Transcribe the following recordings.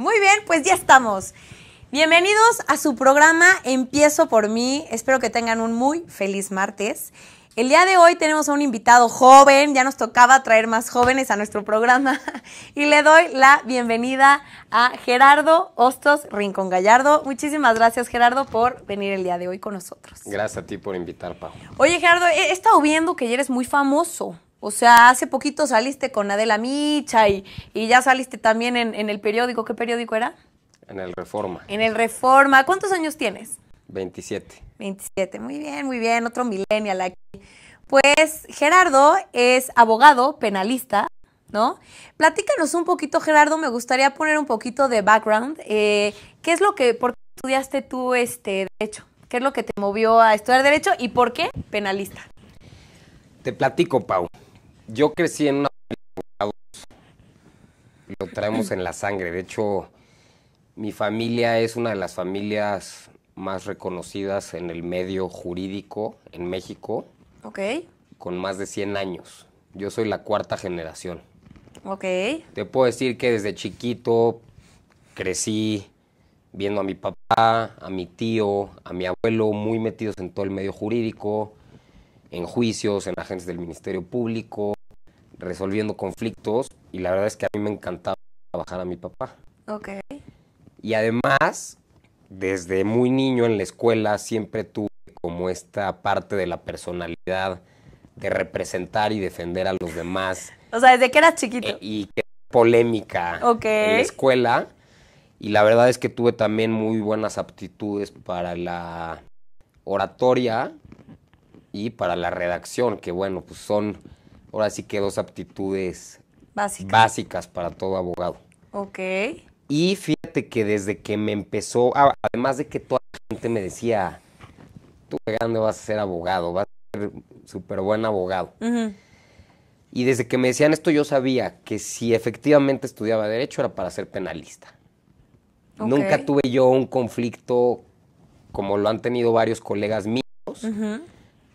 Muy bien, pues ya estamos. Bienvenidos a su programa Empiezo por mí. Espero que tengan un muy feliz martes. El día de hoy tenemos a un invitado joven, ya nos tocaba traer más jóvenes a nuestro programa y le doy la bienvenida a Gerardo Hostos Rincón Gallardo. Muchísimas gracias Gerardo por venir el día de hoy con nosotros. Gracias a ti por invitar, Pau. Oye Gerardo, he estado viendo que eres muy famoso. O sea, hace poquito saliste con Adela Micha y, ya saliste también en, el periódico. ¿Qué periódico era? En el Reforma. En el Reforma. ¿Cuántos años tienes? 27. 27, muy bien, muy bien. Otro millennial aquí. Pues Gerardo es abogado, penalista, ¿no? Platícanos un poquito, Gerardo. Me gustaría poner un poquito de background. Eh, ¿Qué es lo que, por estudiaste tú este derecho? ¿Qué es lo que te movió a estudiar derecho y por qué penalista? Te platico, Pau yo crecí en una familia abogados, lo traemos en la sangre. De hecho, mi familia es una de las familias más reconocidas en el medio jurídico en México. Ok. Con más de 100 años. Yo soy la cuarta generación. Ok. Te puedo decir que desde chiquito crecí viendo a mi papá, a mi tío, a mi abuelo muy metidos en todo el medio jurídico, en juicios, en agentes del Ministerio Público, resolviendo conflictos y la verdad es que a mí me encantaba trabajar a mi papá. Ok. Y además, desde muy niño en la escuela siempre tuve como esta parte de la personalidad de representar y defender a los demás. O sea, desde que eras chiquito. E, y que polémica en la escuela. Y la verdad es que tuve también muy buenas aptitudes para la oratoria y para la redacción, que bueno, pues son ahora sí que dos aptitudes básicas para todo abogado. Ok. Y fíjate que desde que me empezó, además de que toda la gente me decía, tú grande vas a ser abogado, vas a ser súper buen abogado. Y desde que me decían esto yo sabía que si efectivamente estudiaba derecho era para ser penalista. Nunca tuve yo un conflicto como lo han tenido varios colegas míos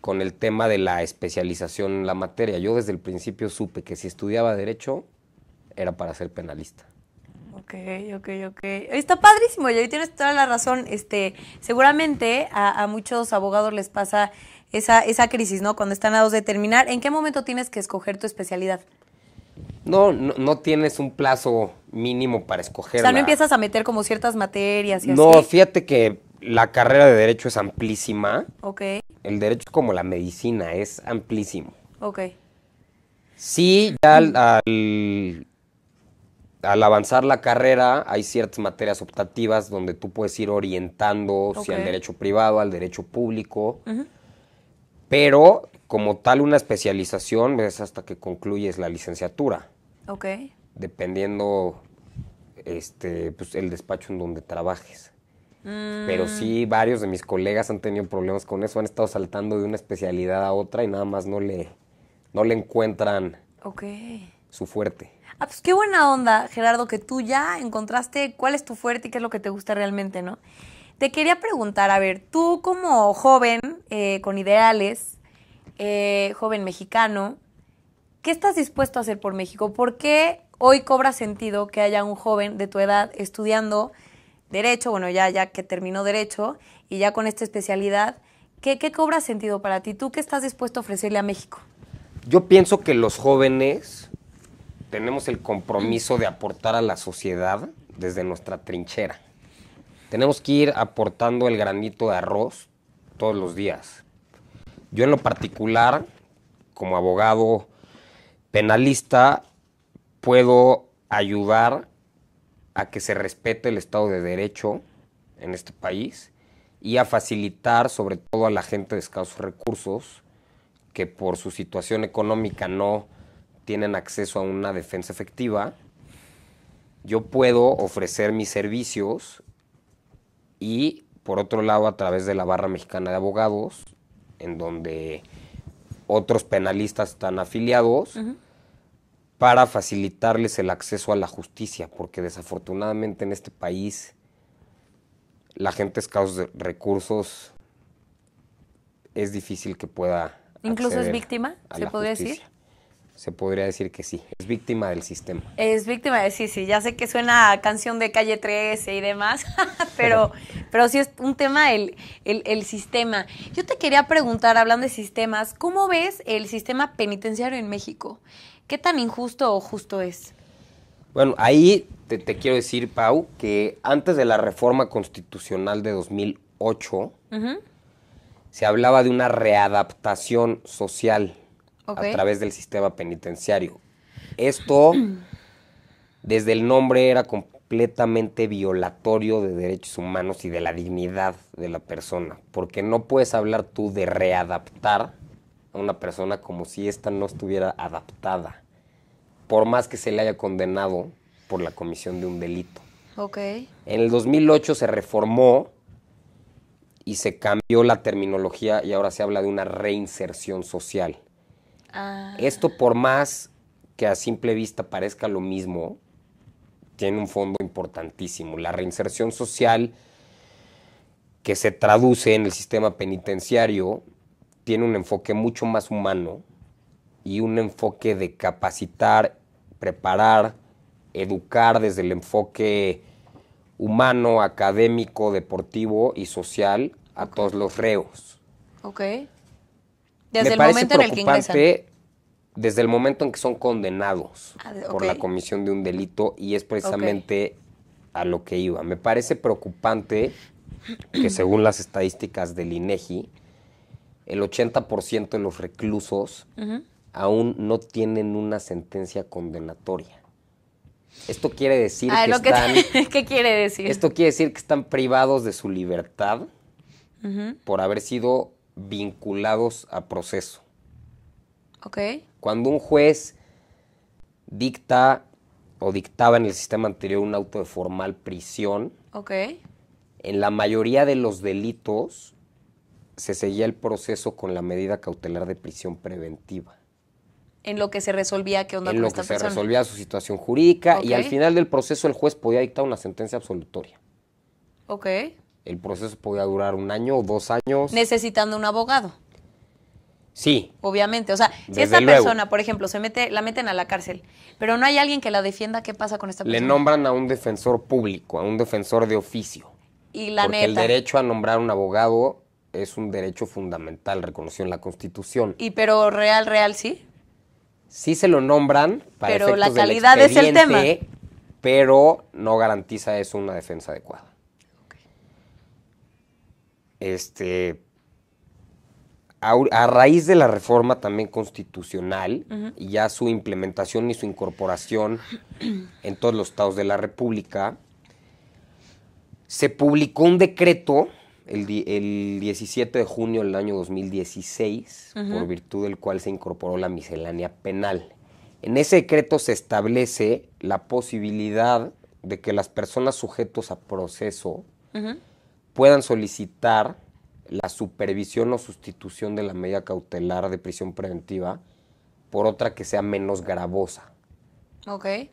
con el tema de la especialización en la materia. Yo desde el principio supe que si estudiaba derecho era para ser penalista. Ok, ok, ok. Está padrísimo, y ahí tienes toda la razón. Este, seguramente a, muchos abogados les pasa esa, esa, crisis, ¿no? Cuando están a dos de terminar, ¿en qué momento tienes que escoger tu especialidad? No, no, tienes un plazo mínimo para escoger. O sea, no empiezas a meter como ciertas materias y así. No, fíjate que la carrera de Derecho es amplísima. Ok el derecho como la medicina es amplísimo. Ok. Sí, ya al, avanzar la carrera hay ciertas materias optativas donde tú puedes ir orientando si al derecho privado, al derecho público, pero como tal una especialización es hasta que concluyes la licenciatura. Ok. Dependiendo este, pues, el despacho en donde trabajes. Pero mm. sí, varios de mis colegas han tenido problemas con eso, han estado saltando de una especialidad a otra y nada más no le, no le encuentran su fuerte. Ah, pues qué buena onda, Gerardo, que tú ya encontraste cuál es tu fuerte y qué es lo que te gusta realmente, ¿no? Te quería preguntar, a ver, tú como joven, eh, con ideales, eh, joven mexicano, ¿qué estás dispuesto a hacer por México? ¿Por qué hoy cobra sentido que haya un joven de tu edad estudiando derecho, bueno, ya, ya que terminó derecho y ya con esta especialidad, ¿qué, ¿qué cobra sentido para ti? ¿Tú qué estás dispuesto a ofrecerle a México? Yo pienso que los jóvenes tenemos el compromiso de aportar a la sociedad desde nuestra trinchera. Tenemos que ir aportando el granito de arroz todos los días. Yo en lo particular, como abogado penalista, puedo ayudar a que se respete el Estado de Derecho en este país y a facilitar sobre todo a la gente de escasos recursos que por su situación económica no tienen acceso a una defensa efectiva, yo puedo ofrecer mis servicios y por otro lado a través de la barra mexicana de abogados, en donde otros penalistas están afiliados, para facilitarles el acceso a la justicia, porque desafortunadamente en este país la gente es causa de recursos es difícil que pueda... ¿Incluso es víctima? ¿Se podría decir? se podría decir que sí, es víctima del sistema. Es víctima de sí, sí, ya sé que suena canción de calle 13 y demás, pero, pero sí es un tema el, sistema. Yo te quería preguntar, hablando de sistemas, ¿cómo ves el sistema penitenciario en México? ¿Qué tan injusto o justo es? Bueno, ahí te, quiero decir, Pau, que antes de la reforma constitucional de 2008 se hablaba de una readaptación social a través del sistema penitenciario. Esto, desde el nombre, era completamente violatorio de derechos humanos y de la dignidad de la persona, porque no puedes hablar tú de readaptar a una persona como si ésta no estuviera adaptada, por más que se le haya condenado por la comisión de un delito. Ok. En el 2008 se reformó y se cambió la terminología y ahora se habla de una reinserción social. Ah. Esto por más que a simple vista parezca lo mismo, tiene un fondo importantísimo. La reinserción social que se traduce en el sistema penitenciario tiene un enfoque mucho más humano y un enfoque de capacitar, preparar, educar desde el enfoque humano, académico, deportivo y social a todos los reos. Ok. Desde el momento en que Desde el momento en que son condenados ah, por la comisión de un delito y es precisamente a lo que iba. Me parece preocupante que según las estadísticas del INEGI, el 80% de los reclusos aún no tienen una sentencia condenatoria. Esto quiere decir ah, que, están, ¿Qué quiere decir? Esto quiere decir que están privados de su libertad por haber sido vinculados a proceso. Ok. Cuando un juez dicta o dictaba en el sistema anterior un auto de formal prisión, en la mayoría de los delitos se seguía el proceso con la medida cautelar de prisión preventiva. En lo que se resolvía qué onda en lo que se resolvía su situación jurídica y al final del proceso el juez podía dictar una sentencia absolutoria. Ok. El proceso podía durar un año o dos años. Necesitando un abogado. Sí. Obviamente. O sea, si esta persona, por ejemplo, se mete, la meten a la cárcel, pero no hay alguien que la defienda, ¿qué pasa con esta persona? Le nombran a un defensor público, a un defensor de oficio. Y la porque El derecho a nombrar un abogado es un derecho fundamental reconocido en la Constitución. ¿Y pero real, real sí? Sí se lo nombran para Pero la calidad es el tema. Pero no garantiza eso una defensa adecuada. Este, a, raíz de la reforma también constitucional y ya su implementación y su incorporación en todos los estados de la República, se publicó un decreto el, 17 de junio del año 2016, por virtud del cual se incorporó la miscelánea penal. En ese decreto se establece la posibilidad de que las personas sujetos a proceso puedan solicitar la supervisión o sustitución de la medida cautelar de prisión preventiva por otra que sea menos gravosa.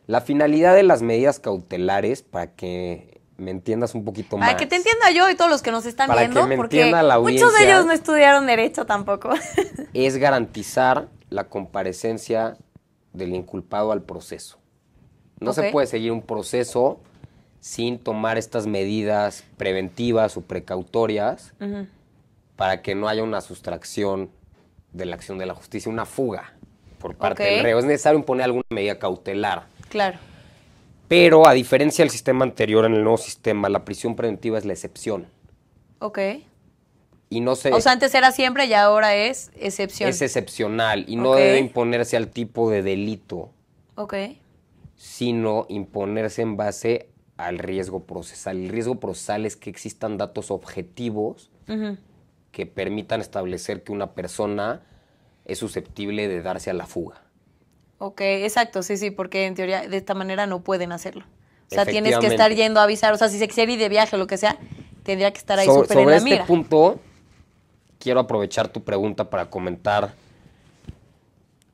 La finalidad de las medidas cautelares, para que me entiendas un poquito más. Para que te entienda yo y todos los que nos están viendo. porque Muchos de ellos no estudiaron derecho tampoco. es garantizar la comparecencia del inculpado al proceso. No se puede seguir un proceso sin tomar estas medidas preventivas o precautorias para que no haya una sustracción de la acción de la justicia, una fuga por parte del reo. Es necesario imponer alguna medida cautelar. Claro. Pero a diferencia del sistema anterior, en el nuevo sistema, la prisión preventiva es la excepción. Ok. Y no se, O sea, antes era siempre y ahora es excepción. Es excepcional y no debe imponerse al tipo de delito. Ok. Sino imponerse en base al riesgo procesal. El riesgo procesal es que existan datos objetivos que permitan establecer que una persona es susceptible de darse a la fuga. Ok, exacto, sí, sí, porque en teoría de esta manera no pueden hacerlo. O sea, tienes que estar yendo a avisar, o sea, si se quiere ir de viaje o lo que sea, tendría que estar ahí en Sobre este punto, quiero aprovechar tu pregunta para comentar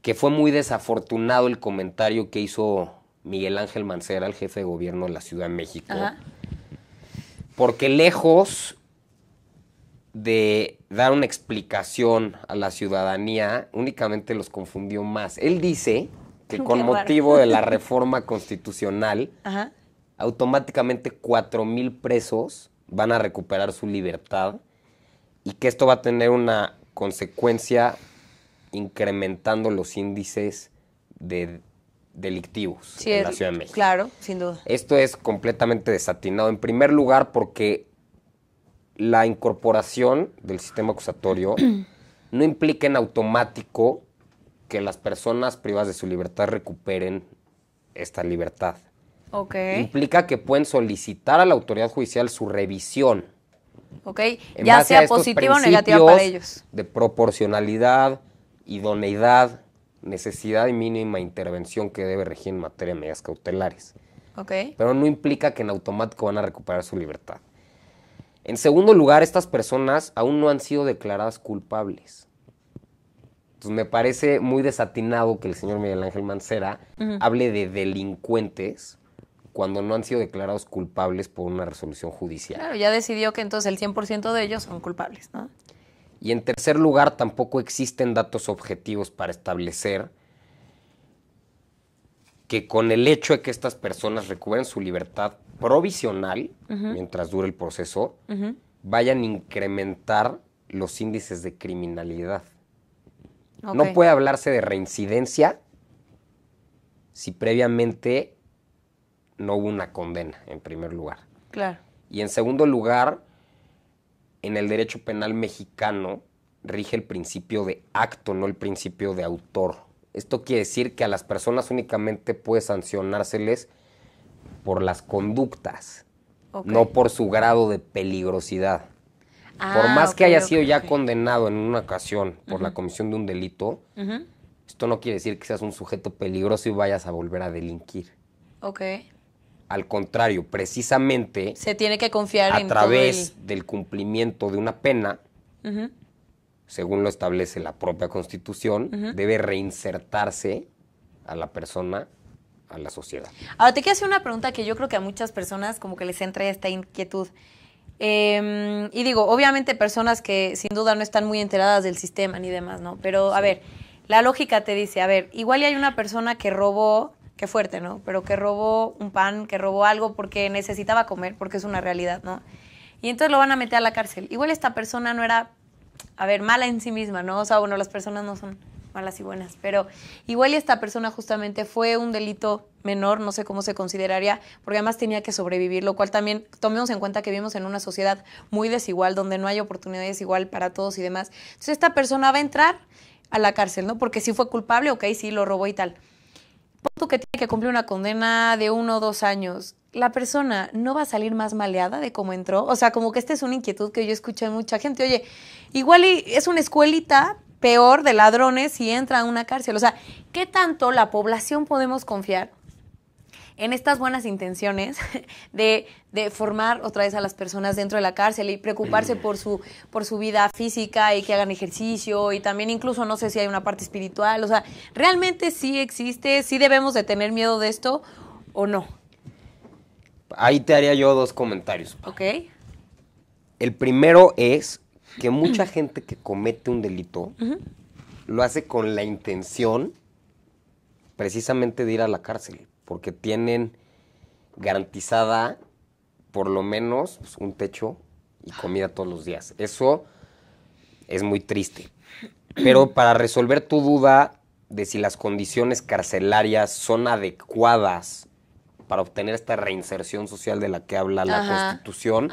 que fue muy desafortunado el comentario que hizo Miguel Ángel Mancera, el jefe de gobierno de la Ciudad de México. Porque lejos de dar una explicación a la ciudadanía únicamente los confundió más. Él dice que con motivo de la reforma constitucional, automáticamente 4 mil presos van a recuperar su libertad y que esto va a tener una consecuencia incrementando los índices de delictivos en la Ciudad de México. Claro, sin duda. Esto es completamente desatinado. En primer lugar, porque la incorporación del sistema acusatorio no implica en automático que las personas privadas de su libertad recuperen esta libertad. Okay. Implica que pueden solicitar a la autoridad judicial su revisión. Ok, ya sea positiva o negativa para ellos. De proporcionalidad, idoneidad, necesidad y mínima intervención que debe regir en materia de medidas cautelares. Ok. Pero no implica que en automático van a recuperar su libertad. En segundo lugar, estas personas aún no han sido declaradas culpables. Entonces me parece muy desatinado que el señor Miguel Ángel Mancera hable de delincuentes cuando no han sido declarados culpables por una resolución judicial. Claro, ya decidió que entonces el 100% de ellos son culpables, ¿no? Y en tercer lugar, tampoco existen datos objetivos para establecer que con el hecho de que estas personas recuperen su libertad provisional, mientras dure el proceso, vayan a incrementar los índices de criminalidad. No puede hablarse de reincidencia si previamente no hubo una condena, en primer lugar. Claro. Y en segundo lugar, en el derecho penal mexicano rige el principio de acto, no el principio de autor. Esto quiere decir que a las personas únicamente puede sancionárseles por las conductas, no por su grado de peligrosidad. por ah, más que haya sido ya condenado en una ocasión por la comisión de un delito, esto no quiere decir que seas un sujeto peligroso y vayas a volver a delinquir. Ok. Al contrario, precisamente. Se tiene que confiar a través del cumplimiento de una pena, según lo establece la propia Constitución, debe reinsertarse a la persona a la sociedad. Ahora, te quiero hacer una pregunta que yo creo que a muchas personas como que les entra esta inquietud. Em, y digo, obviamente personas que sin duda no están muy enteradas del sistema ni demás, ¿no? Pero a ver, la lógica te dice, a ver, igual hay una persona que robó, que fuerte, ¿no? Pero que robó un pan, que robó algo porque necesitaba comer, porque es una realidad, ¿no? Y entonces lo van a meter a la cárcel. Igual esta persona no era, a ver, mala en sí misma, ¿no? O sea, bueno, las personas no son malas y buenas, pero igual y esta persona justamente fue un delito menor, no sé cómo se consideraría, porque además tenía que sobrevivir, lo cual también tomemos en cuenta que vivimos en una sociedad muy desigual, donde no hay oportunidades igual para todos y demás. Entonces esta persona va a entrar a la cárcel, ¿no? Porque si fue culpable, ok, sí, lo robó y tal. Punto que tiene que cumplir una condena de uno o dos años la persona no va a salir más maleada de cómo entró. O sea, como que esta es una inquietud que yo escucho de mucha gente. Oye, igual es una escuelita peor de ladrones si entra a una cárcel. O sea, ¿qué tanto la población podemos confiar en estas buenas intenciones de, formar otra vez a las personas dentro de la cárcel y preocuparse por su, por su vida física y que hagan ejercicio y también incluso no sé si hay una parte espiritual. O sea, ¿realmente sí existe? ¿Sí debemos de tener miedo de esto o no? Ahí te haría yo dos comentarios. Ok. El primero es que mucha mm. gente que comete un delito lo hace con la intención precisamente de ir a la cárcel, porque tienen garantizada por lo menos pues, un techo y comida todos los días. Eso es muy triste. Pero para resolver tu duda de si las condiciones carcelarias son adecuadas para obtener esta reinserción social de la que habla la Constitución,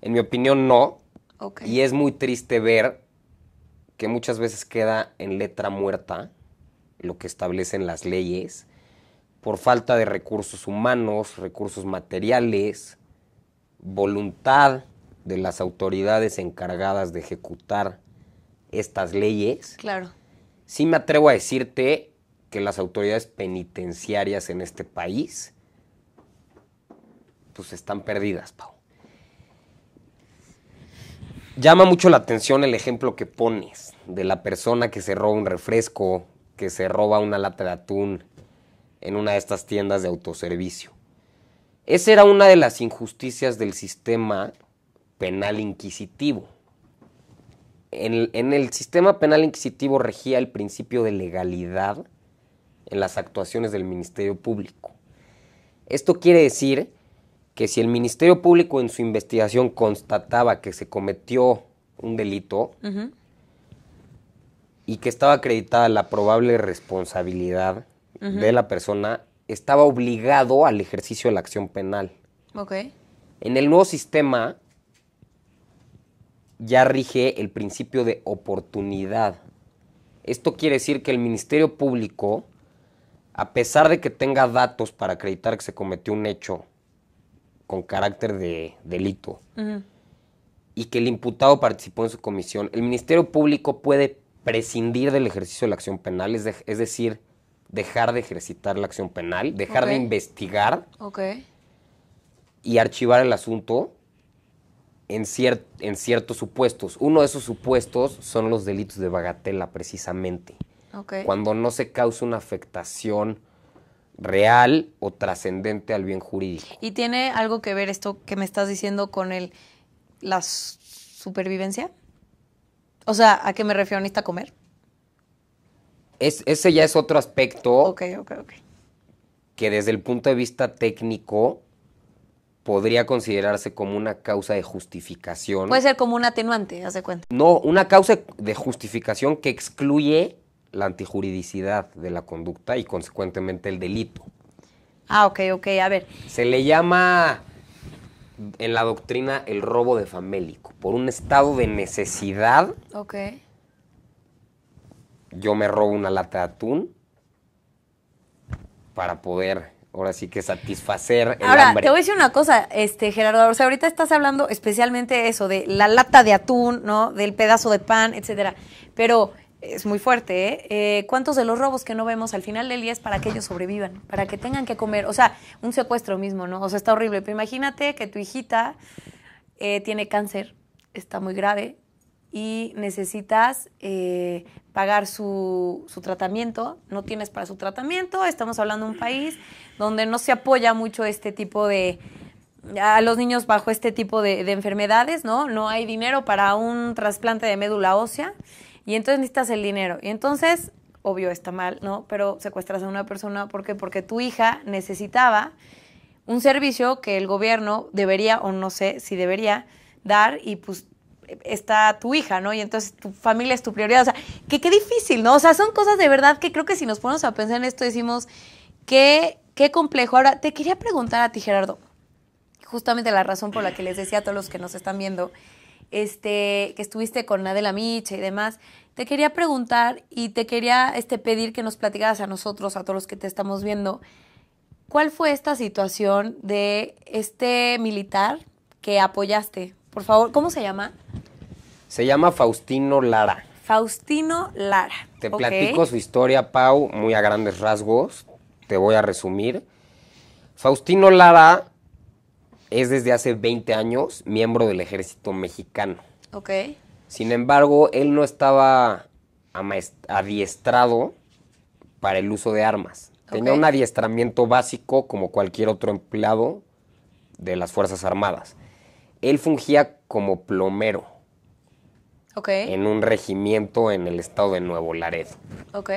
en mi opinión no, y es muy triste ver que muchas veces queda en letra muerta lo que establecen las leyes por falta de recursos humanos, recursos materiales, voluntad de las autoridades encargadas de ejecutar estas leyes. Claro. Sí me atrevo a decirte que las autoridades penitenciarias en este país pues están perdidas, Pau llama mucho la atención el ejemplo que pones de la persona que se roba un refresco, que se roba una lata de atún en una de estas tiendas de autoservicio. Esa era una de las injusticias del sistema penal inquisitivo. En el, en el sistema penal inquisitivo regía el principio de legalidad en las actuaciones del Ministerio Público. Esto quiere decir que si el Ministerio Público en su investigación constataba que se cometió un delito y que estaba acreditada la probable responsabilidad de la persona, estaba obligado al ejercicio de la acción penal. Ok. En el nuevo sistema ya rige el principio de oportunidad. Esto quiere decir que el Ministerio Público, a pesar de que tenga datos para acreditar que se cometió un hecho, con carácter de delito y que el imputado participó en su comisión, el Ministerio Público puede prescindir del ejercicio de la acción penal, es, decir, dejar de ejercitar la acción penal, dejar de investigar y archivar el asunto en, en ciertos supuestos. Uno de esos supuestos son los delitos de bagatela, precisamente. Cuando no se causa una afectación real o trascendente al bien jurídico. ¿Y tiene algo que ver esto que me estás diciendo con el, la supervivencia? O sea, ¿a qué me refiero? a comer? Es, ese ya es otro aspecto. Ok, ok, ok. Que desde el punto de vista técnico podría considerarse como una causa de justificación. Puede ser como un atenuante, hace cuenta. No, una causa de justificación que excluye la antijuridicidad de la conducta y consecuentemente el delito. Ah, ok, ok, a ver. Se le llama en la doctrina el robo de famélico. Por un estado de necesidad. Ok. Yo me robo una lata de atún para poder ahora sí que satisfacer el ahora, te voy a decir una cosa, este Gerardo, o sea, ahorita estás hablando especialmente de eso de la lata de atún, ¿no? Del pedazo de pan, etcétera. Pero es muy fuerte, ¿eh? ¿eh? ¿Cuántos de los robos que no vemos al final del día es para que ellos sobrevivan, para que tengan que comer? O sea, un secuestro mismo, ¿no? O sea, está horrible. Pero imagínate que tu hijita eh, tiene cáncer, está muy grave y necesitas eh, pagar su, tratamiento, no tienes para su tratamiento, estamos hablando de un país donde no se apoya mucho este tipo de a los niños bajo este tipo de, de enfermedades, ¿no? No hay dinero para un trasplante de médula ósea y entonces necesitas el dinero. Y entonces, obvio, está mal, ¿no? Pero secuestras a una persona, ¿por qué? Porque tu hija necesitaba un servicio que el gobierno debería, o no sé si debería, dar y pues está tu hija, ¿no? Y entonces tu familia es tu prioridad. O sea, que qué difícil, ¿no? O sea, son cosas de verdad que creo que si nos ponemos a pensar en esto decimos, qué, qué complejo. Ahora, te quería preguntar a ti, Gerardo, justamente la razón por la que les decía a todos los que nos están viendo, este, que estuviste con Adela Micha y demás. Te quería preguntar y te quería este, pedir que nos platicaras a nosotros, a todos los que te estamos viendo, ¿cuál fue esta situación de este militar que apoyaste? Por favor, ¿cómo se llama? Se llama Faustino Lara. Faustino Lara. Te platico su historia, Pau, muy a grandes rasgos. Te voy a resumir. Faustino Lara es desde hace 20 años miembro del ejército mexicano. Ok. Sin embargo, él no estaba adiestrado para el uso de armas. Tenía un adiestramiento básico como cualquier otro empleado de las Fuerzas Armadas. Él fungía como plomero. En un regimiento en el estado de Nuevo Laredo. Ok.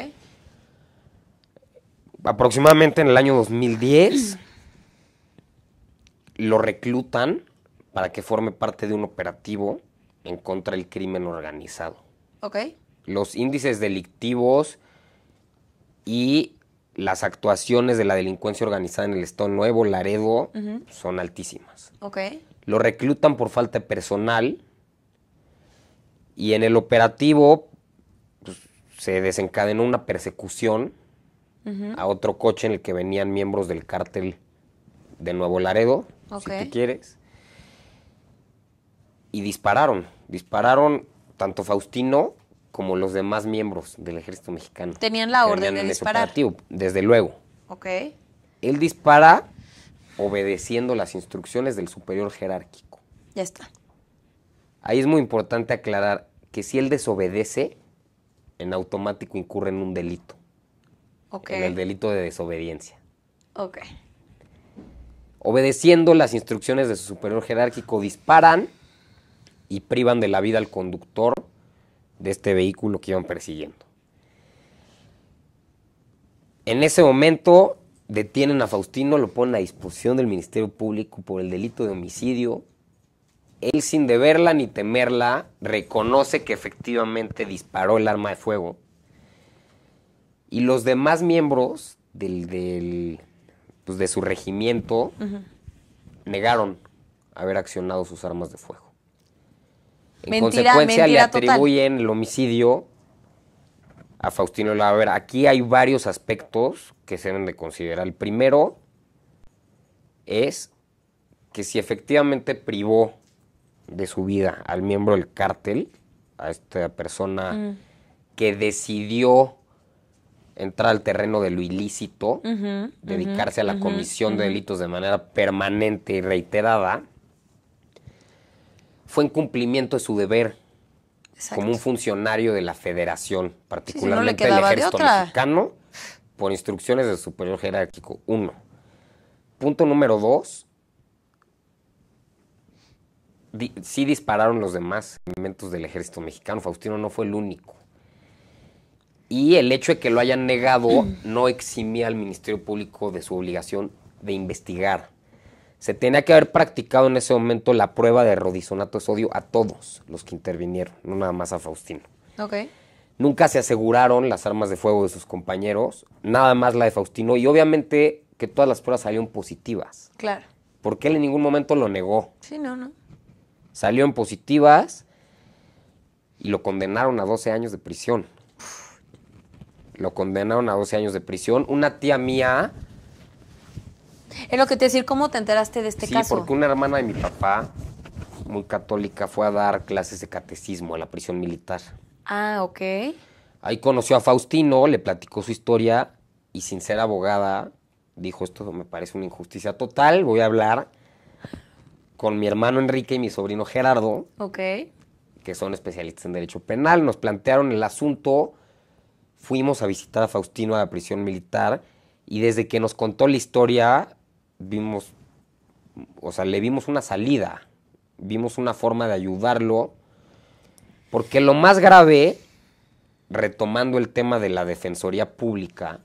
Aproximadamente en el año 2010 lo reclutan para que forme parte de un operativo en contra del crimen organizado. Ok. Los índices delictivos y las actuaciones de la delincuencia organizada en el Estado Nuevo, Laredo, son altísimas. Ok. Lo reclutan por falta de personal y en el operativo pues, se desencadenó una persecución a otro coche en el que venían miembros del cártel de Nuevo Laredo si quieres. Y dispararon, dispararon tanto Faustino como los demás miembros del ejército mexicano. Tenían la orden de disparar. desde luego. Ok. Él dispara obedeciendo las instrucciones del superior jerárquico. Ya está. Ahí es muy importante aclarar que si él desobedece, en automático incurre en un delito. En el delito de desobediencia. Ok obedeciendo las instrucciones de su superior jerárquico, disparan y privan de la vida al conductor de este vehículo que iban persiguiendo. En ese momento detienen a Faustino, lo ponen a disposición del Ministerio Público por el delito de homicidio. Él sin deberla ni temerla reconoce que efectivamente disparó el arma de fuego. Y los demás miembros del, del pues, de su regimiento negaron haber accionado sus armas de fuego. En consecuencia le atribuyen el homicidio a Faustino ver, Aquí hay varios aspectos que se deben de considerar. El primero es que si efectivamente privó de su vida al miembro del cártel, a esta persona mm. que decidió entrar al terreno de lo ilícito, dedicarse a la comisión de delitos de manera permanente y reiterada, fue en cumplimiento de su deber como un funcionario de la federación, particularmente del ejército mexicano, por instrucciones del superior jerárquico. Uno. Punto número dos. sí dispararon los demás elementos del ejército mexicano. Faustino no fue el único. Y el hecho de que lo hayan negado mm. no eximía al Ministerio Público de su obligación de investigar. Se tenía que haber practicado en ese momento la prueba de rodizonato de sodio a todos los que intervinieron, no nada más a Faustino. Nunca se aseguraron las armas de fuego de sus compañeros, nada más la de Faustino, y obviamente que todas las pruebas salieron positivas. Claro. Porque él en ningún momento lo negó. Sí, no, no. en positivas y lo condenaron a 12 años de prisión. Lo condenaron a 12 años de prisión. Una tía mía. Es lo que te decir, ¿cómo te enteraste de este caso? Sí, porque una hermana de mi papá, muy católica, fue a dar clases de catecismo a la prisión militar. Ah, ok. Ahí conoció a Faustino, le platicó su historia y sin ser abogada dijo, esto me parece una injusticia total, voy a hablar con mi hermano Enrique y mi sobrino Gerardo. Ok. Que son especialistas en derecho penal. Nos plantearon el asunto fuimos a visitar a Faustino a la prisión militar y desde que nos contó la historia, vimos, o sea, le vimos una salida, vimos una forma de ayudarlo, porque lo más grave, retomando el tema de la Defensoría Pública,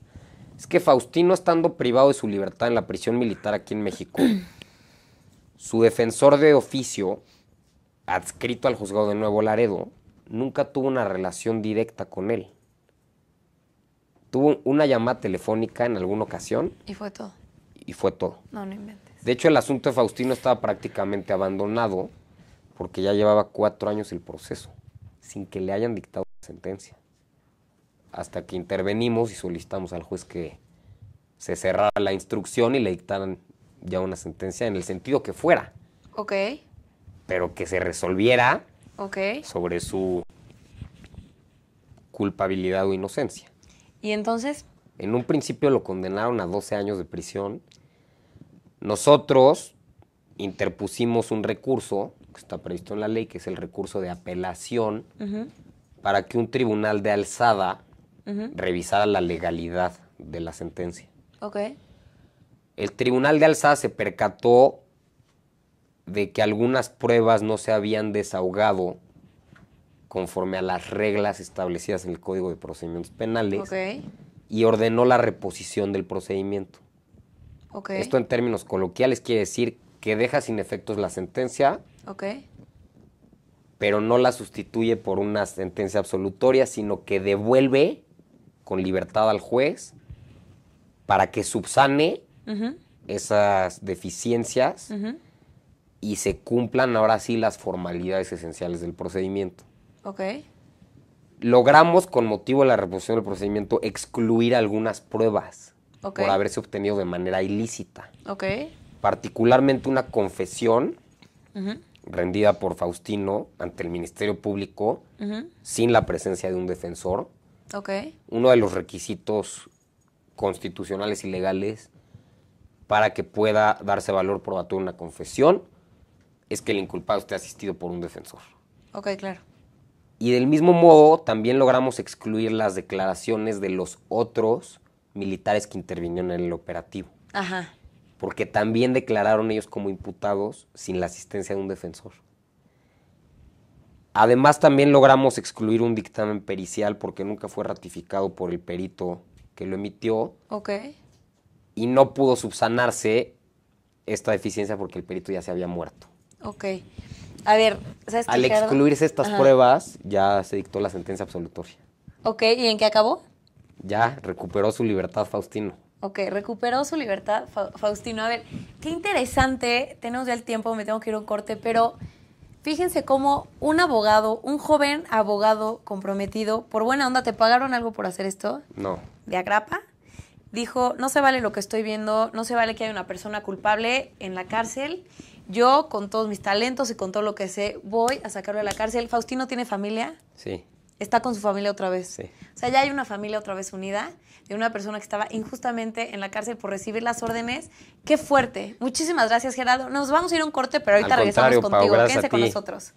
es que Faustino, estando privado de su libertad en la prisión militar aquí en México, su defensor de oficio, adscrito al juzgado de Nuevo Laredo, nunca tuvo una relación directa con él. Tuvo una llamada telefónica en alguna ocasión. Y fue todo. Y fue todo. No, no inventes. De hecho, el asunto de Faustino estaba prácticamente abandonado porque ya llevaba cuatro años el proceso, sin que le hayan dictado la sentencia. Hasta que intervenimos y solicitamos al juez que se cerrara la instrucción y le dictaran ya una sentencia en el sentido que fuera. Ok. Pero que se resolviera okay. sobre su culpabilidad o inocencia. Y entonces... En un principio lo condenaron a 12 años de prisión. Nosotros interpusimos un recurso que está previsto en la ley, que es el recurso de apelación, para que un tribunal de alzada revisara la legalidad de la sentencia. Ok. El tribunal de alzada se percató de que algunas pruebas no se habían desahogado conforme a las reglas establecidas en el Código de Procedimientos Penales y ordenó la reposición del procedimiento. Esto en términos coloquiales quiere decir que deja sin efectos la sentencia, pero no la sustituye por una sentencia absolutoria, sino que devuelve con libertad al juez para que subsane esas deficiencias y se cumplan ahora sí las formalidades esenciales del procedimiento. Ok. Logramos, con motivo de la reposición del procedimiento, excluir algunas pruebas por haberse obtenido de manera ilícita. Ok. Particularmente una confesión rendida por Faustino ante el Ministerio Público sin la presencia de un defensor. Ok. Uno de los requisitos constitucionales y legales para que pueda darse valor probatorio una confesión es que el inculpado esté asistido por un defensor. Ok, claro. Y del mismo modo, también logramos excluir las declaraciones de los otros militares que intervinieron en el operativo. Ajá. Porque también declararon ellos como imputados sin la asistencia de un defensor. Además, también logramos excluir un dictamen pericial porque nunca fue ratificado por el perito que lo emitió. Ok. Y no pudo subsanarse esta deficiencia porque el perito ya se había muerto. Ok. A ver, ¿sabes qué, Al excluirse estas pruebas, ya se dictó la sentencia absolutoria. Ok, ¿y en qué acabó? Ya recuperó su libertad Faustino. Ok, recuperó su libertad Faustino. A ver, qué interesante, tenemos ya el tiempo, me tengo que ir a un corte, pero fíjense cómo un abogado, un joven abogado comprometido, por buena onda, ¿te pagaron algo por hacer esto? No. ¿De agrapa? Dijo, no se vale lo que estoy viendo, no se vale que haya una persona culpable en la cárcel yo con todos mis talentos y con todo lo que sé, voy a sacarlo de la cárcel. ¿Faustino tiene familia? Sí. Está con su familia otra vez. Sí. O sea, ya hay una familia otra vez unida de una persona que estaba injustamente en la cárcel por recibir las órdenes. Qué fuerte. Muchísimas gracias, Gerardo. Nos vamos a ir a un corte, pero ahorita regresamos contigo. Pau, con nosotros.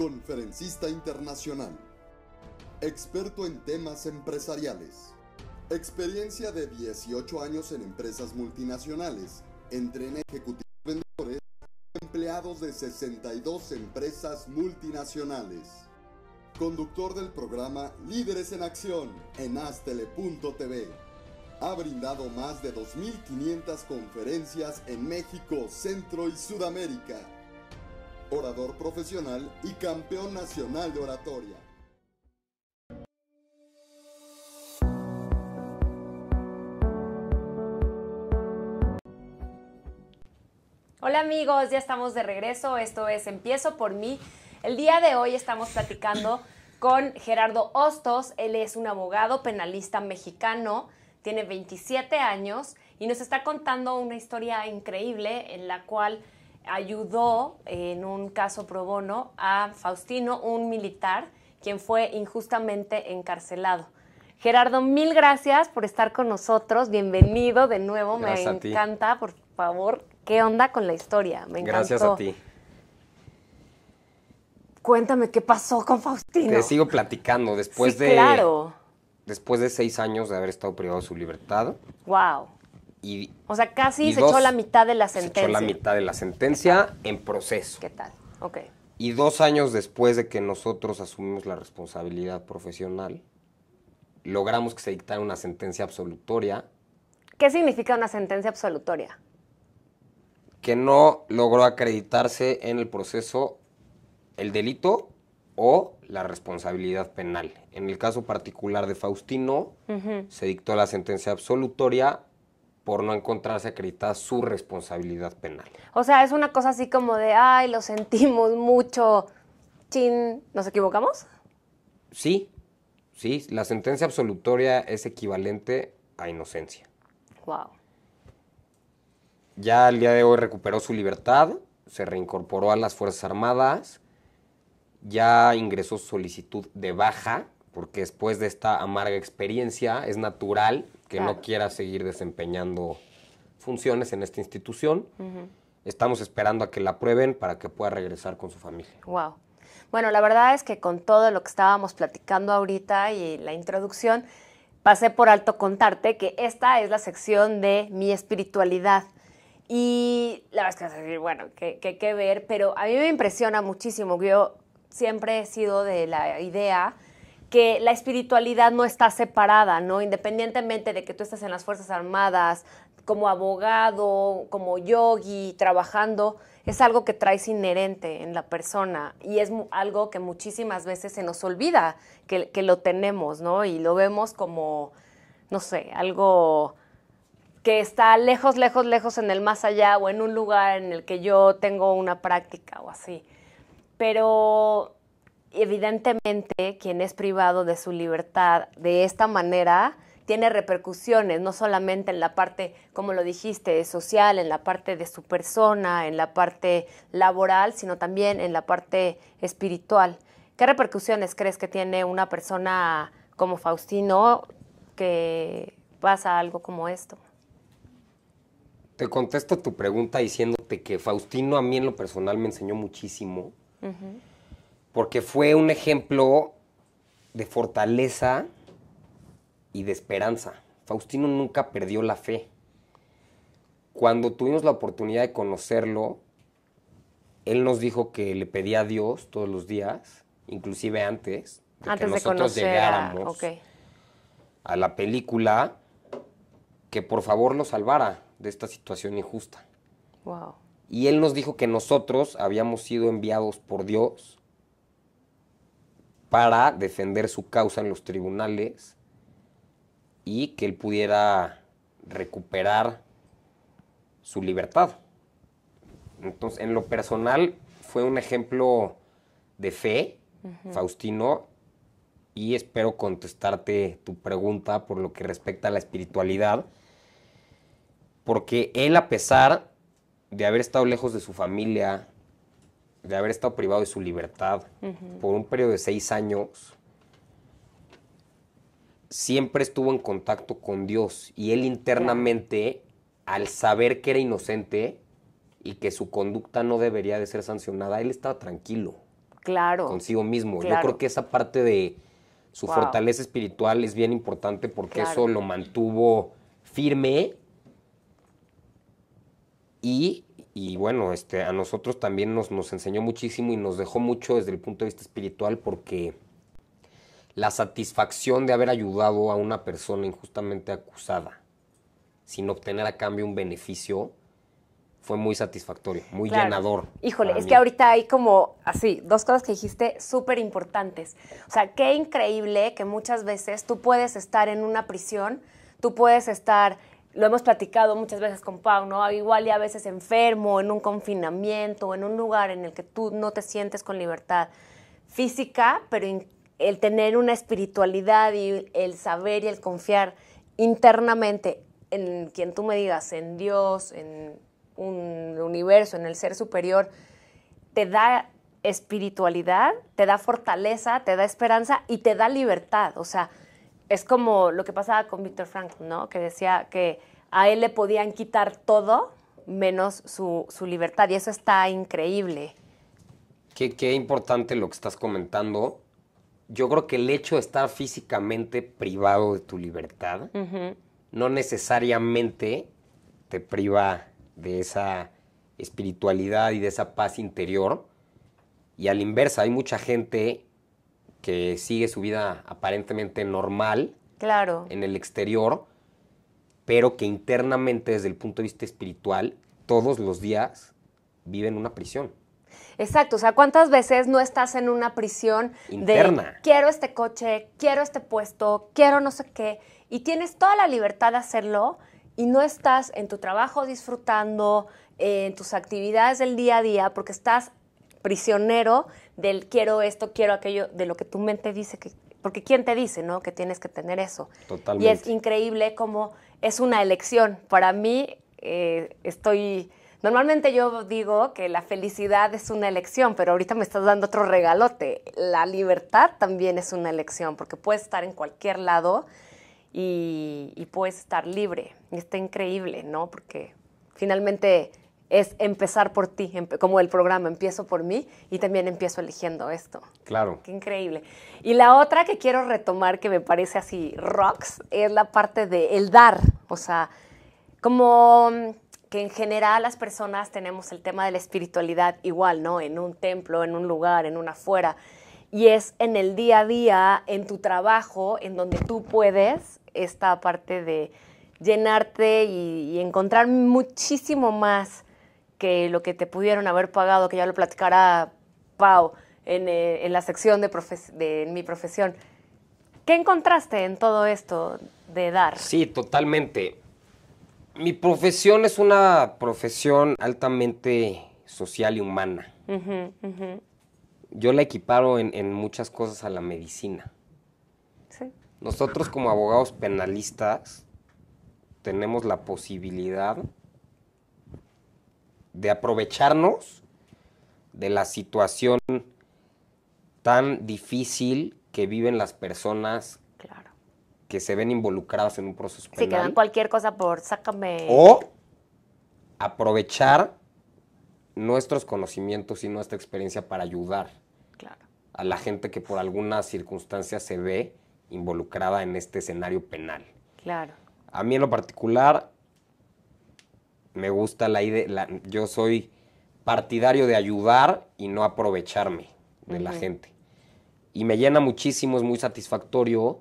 Conferencista internacional. Experto en temas empresariales. Experiencia de 18 años en empresas multinacionales. Entrena ejecutivos vendedores, empleados de 62 empresas multinacionales. Conductor del programa Líderes en Acción en Astele.tv. Ha brindado más de 2.500 conferencias en México, Centro y Sudamérica orador profesional y campeón nacional de oratoria. Hola amigos, ya estamos de regreso. Esto es Empiezo por mí. El día de hoy estamos platicando con Gerardo Hostos. Él es un abogado penalista mexicano, tiene 27 años y nos está contando una historia increíble en la cual ayudó en un caso pro bono a Faustino, un militar, quien fue injustamente encarcelado. Gerardo, mil gracias por estar con nosotros. Bienvenido de nuevo. me encanta, por favor. ¿Qué onda con la historia? Me encantó. Gracias a ti. Cuéntame qué pasó con Faustino. Te sigo platicando después de. Claro. Después de seis años de haber estado privado de su libertad. Wow o sea, casi se echó la mitad de la sentencia. Se echó la mitad de la sentencia en proceso. ¿Qué tal? Ok. Y dos años después de que nosotros asumimos la responsabilidad profesional, logramos que se dictara una sentencia absolutoria. ¿Qué significa una sentencia absolutoria? Que no logró acreditarse en el proceso el delito o la responsabilidad penal. En el caso particular de Faustino, se dictó la sentencia absolutoria por no encontrarse acreditada su responsabilidad penal. O sea, es una cosa así como de, ay, lo sentimos mucho, chin, ¿nos equivocamos? Sí, sí, la sentencia absolutoria es equivalente a inocencia. Wow. Ya el día de hoy recuperó su libertad, se reincorporó a las Fuerzas Armadas, ya ingresó solicitud de baja, porque después de esta amarga experiencia es natural que no quiera seguir desempeñando funciones en esta institución. Estamos esperando a que la aprueben para que pueda regresar con su familia. Wow. Bueno, la verdad es que con todo lo que estábamos platicando ahorita y la introducción, pasé por alto contarte que esta es la sección de mi espiritualidad. Y la verdad es que vas bueno, qué qué ver, pero a mí me impresiona muchísimo. Yo siempre he sido de la idea que la espiritualidad no está separada, ¿no? Independientemente de que tú estés en las Fuerzas Armadas, como abogado, como yogi, trabajando, es algo que traes inherente en la persona y es algo que muchísimas veces se nos olvida que, que lo tenemos, ¿no? Y lo vemos como, no sé, algo que está lejos, lejos, lejos en el más allá o en un lugar en el que yo tengo una práctica o así. Pero evidentemente quien es privado de su libertad de esta manera tiene repercusiones, no solamente en la parte, como lo dijiste, social, en la parte de su persona, en la parte laboral, sino también en la parte espiritual. ¿Qué repercusiones crees que tiene una persona como Faustino que pasa algo como esto? Te contesto tu pregunta diciéndote que Faustino a mí en lo personal me enseñó muchísimo porque fue un ejemplo de fortaleza y de esperanza. Faustino nunca perdió la fe. Cuando tuvimos la oportunidad de conocerlo, él nos dijo que le pedía a Dios todos los días, inclusive antes, de que nosotros llegáramos a la película, que por favor lo salvara de esta situación injusta. Y él nos dijo que nosotros habíamos sido enviados por Dios para defender su causa en los tribunales y que él pudiera recuperar su libertad. Entonces, en lo personal, fue un ejemplo de fe, Faustino, y espero contestarte tu pregunta por lo que respecta a la espiritualidad, porque él, a pesar de haber estado lejos de su familia, de haber estado privado de su libertad por un periodo de seis años, siempre estuvo en contacto con Dios y él internamente, al saber que era inocente y que su conducta no debería de ser sancionada, él estaba tranquilo. Claro. Consigo mismo. Yo creo que esa parte de su fortaleza espiritual es bien importante porque eso lo mantuvo firme y y bueno, este, a nosotros también nos, nos enseñó muchísimo y nos dejó mucho desde el punto de vista espiritual porque la satisfacción de haber ayudado a una persona injustamente acusada sin obtener a cambio un beneficio fue muy satisfactorio, muy llenador. Híjole, es que ahorita hay como así, dos cosas que dijiste súper importantes. O sea, qué increíble que muchas veces tú puedes estar en una prisión, tú puedes estar lo hemos platicado muchas veces con Pau, ¿no? Igual y a veces enfermo, en un confinamiento, en un lugar en el que tú no te sientes con libertad física, pero el tener una espiritualidad y el saber y el confiar internamente en quien tú me digas, en Dios, en un universo, en el ser superior, te da espiritualidad, te da fortaleza, te da esperanza y te da libertad. O sea, es como lo que pasaba con Víctor Frank, ¿no? Que decía que a él le podían quitar todo menos su, libertad y eso está increíble. Qué, importante lo que estás comentando. Yo creo que el hecho de estar físicamente privado de tu libertad no necesariamente te priva de esa espiritualidad y de esa paz interior. Y al inversa, hay mucha gente que sigue su vida aparentemente normal claro. en el exterior, pero que internamente desde el punto de vista espiritual todos los días vive en una prisión. Exacto, o sea, ¿cuántas veces no estás en una prisión interna? De, quiero este coche, quiero este puesto, quiero no sé qué, y tienes toda la libertad de hacerlo y no estás en tu trabajo disfrutando, en tus actividades del día a día, porque estás prisionero del quiero esto, quiero aquello, de lo que tu mente dice que... Porque ¿quién te dice, no? Que tienes que tener eso. Y es increíble cómo es una elección. Para mí, eh, estoy... Normalmente yo digo que la felicidad es una elección, pero ahorita me estás dando otro regalote. La libertad también es una elección, porque puedes estar en cualquier lado y, y puedes estar libre. Y está increíble, ¿no? Porque finalmente es empezar por ti, como el programa, empiezo por mí y también empiezo eligiendo esto. Claro. Qué increíble. Y la otra que quiero retomar, que me parece así rocks, es la parte de el dar, o sea, como mm, que en general las personas tenemos el tema de la espiritualidad igual, ¿no? En un templo, en un lugar, en una afuera. Y es en el día a día, en tu trabajo, en donde tú puedes esta parte de llenarte y encontrar muchísimo más que lo que te pudieron haber pagado, que ya lo platicará Pau en, eh, la sección de, mi profesión. ¿Qué encontraste en todo esto de dar? Sí, totalmente. Mi profesión es una profesión altamente social y humana. Yo la equiparo en, muchas cosas a la medicina. Nosotros como abogados penalistas tenemos la posibilidad de aprovecharnos de la situación tan difícil que viven las personas que se ven involucradas en un proceso penal. Sí, que cualquier cosa por sácame. O aprovechar nuestros conocimientos y nuestra experiencia para ayudar a la gente que por alguna circunstancia se ve involucrada en este escenario penal. Claro. A mí en lo particular, me gusta la idea, yo soy partidario de ayudar y no aprovecharme de la gente. Y me llena muchísimo, es muy satisfactorio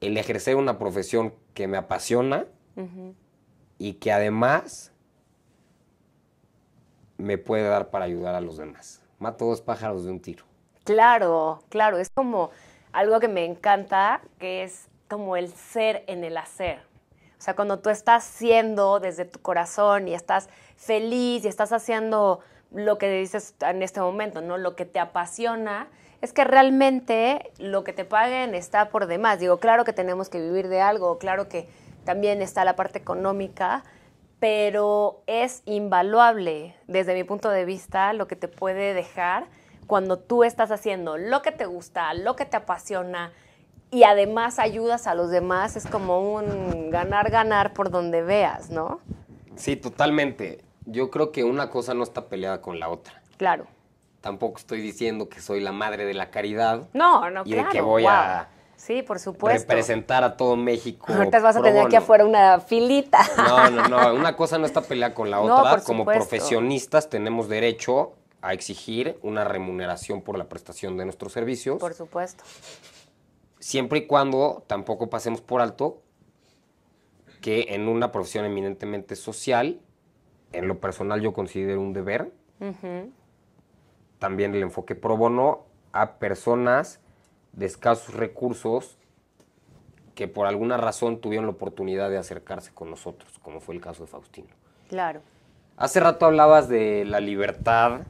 el ejercer una profesión que me apasiona y que además me puede dar para ayudar a los demás. Mato dos pájaros de un tiro. Claro, claro, es como algo que me encanta, que es como el ser en el hacer, o sea, cuando tú estás siendo desde tu corazón y estás feliz y estás haciendo lo que dices en este momento, ¿no? Lo que te apasiona, es que realmente lo que te paguen está por demás. Digo, claro que tenemos que vivir de algo, claro que también está la parte económica, pero es invaluable desde mi punto de vista lo que te puede dejar cuando tú estás haciendo lo que te gusta, lo que te apasiona, y además ayudas a los demás, es como un ganar, ganar por donde veas, ¿no? Sí, totalmente. Yo creo que una cosa no está peleada con la otra. Claro. Tampoco estoy diciendo que soy la madre de la caridad. No, no, claro. Y que voy a sí, por supuesto. representar a todo México. Ahorita vas a tener aquí afuera una filita. No, no, no. Una cosa no está peleada con la otra. Como profesionistas tenemos derecho a exigir una remuneración por la prestación de nuestros servicios. Por supuesto siempre y cuando tampoco pasemos por alto que en una profesión eminentemente social, en lo personal yo considero un deber, también el enfoque pro bono a personas de escasos recursos que por alguna razón tuvieron la oportunidad de acercarse con nosotros, como fue el caso de Faustino. Claro. Hace rato hablabas de la libertad,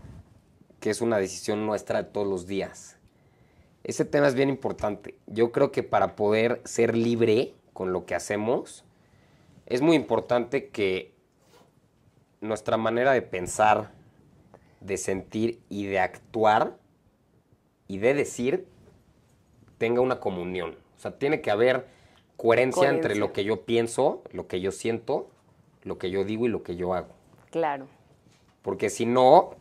que es una decisión nuestra de todos los días. Ese tema es bien importante. Yo creo que para poder ser libre con lo que hacemos, es muy importante que nuestra manera de pensar, de sentir y de actuar y de decir tenga una comunión. O sea, tiene que haber coherencia, entre lo que yo pienso, lo que yo siento, lo que yo digo y lo que yo hago. Claro. Porque si no,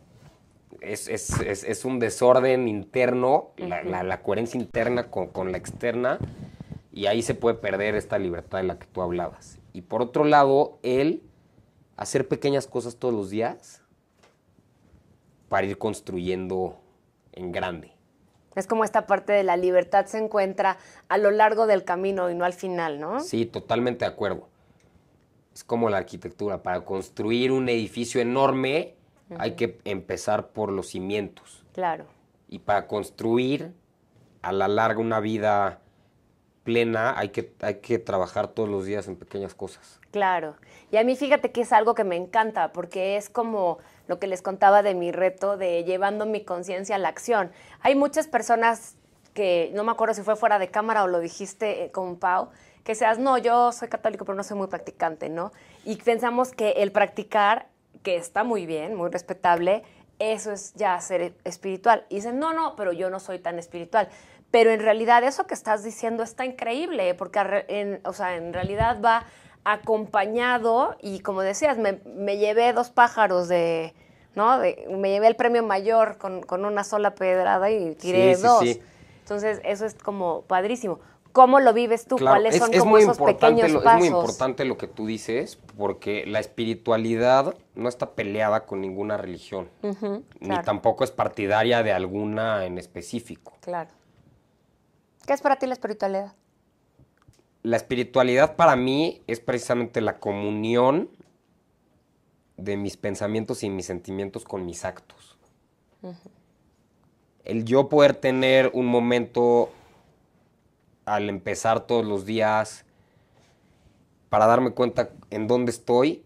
es, es, un desorden interno, la, coherencia interna con, con la externa, y ahí se puede perder esta libertad de la que tú hablabas. Y por otro lado, el hacer pequeñas cosas todos los días para ir construyendo en grande. Es como esta parte de la libertad se encuentra a lo largo del camino y no al final, ¿no? Sí, totalmente de acuerdo. Es como la arquitectura, para construir un edificio enorme hay que empezar por los cimientos. Claro. Y para construir a la larga una vida plena hay que, hay que trabajar todos los días en pequeñas cosas. Claro. Y a mí fíjate que es algo que me encanta porque es como lo que les contaba de mi reto de llevando mi conciencia a la acción. Hay muchas personas que, no me acuerdo si fue fuera de cámara o lo dijiste eh, con Pau, que seas, no, yo soy católico pero no soy muy practicante, ¿no? Y pensamos que el practicar que está muy bien, muy respetable, eso es ya ser espiritual. Y dicen, no, no, pero yo no soy tan espiritual. Pero en realidad eso que estás diciendo está increíble, porque en, o sea, en realidad va acompañado y como decías, me, llevé dos pájaros de, ¿no? me llevé el premio mayor con, una sola pedrada y tiré dos. Entonces eso es como padrísimo. ¿Cómo lo vives tú? ¿Cuáles son esos pequeños Es muy importante lo que tú dices, porque la espiritualidad no está peleada con ninguna religión, ni tampoco es partidaria de alguna en específico. Claro. ¿Qué es para ti la espiritualidad? La espiritualidad para mí es precisamente la comunión de mis pensamientos y mis sentimientos con mis actos. El yo poder tener un momento al empezar todos los días, para darme cuenta en dónde estoy,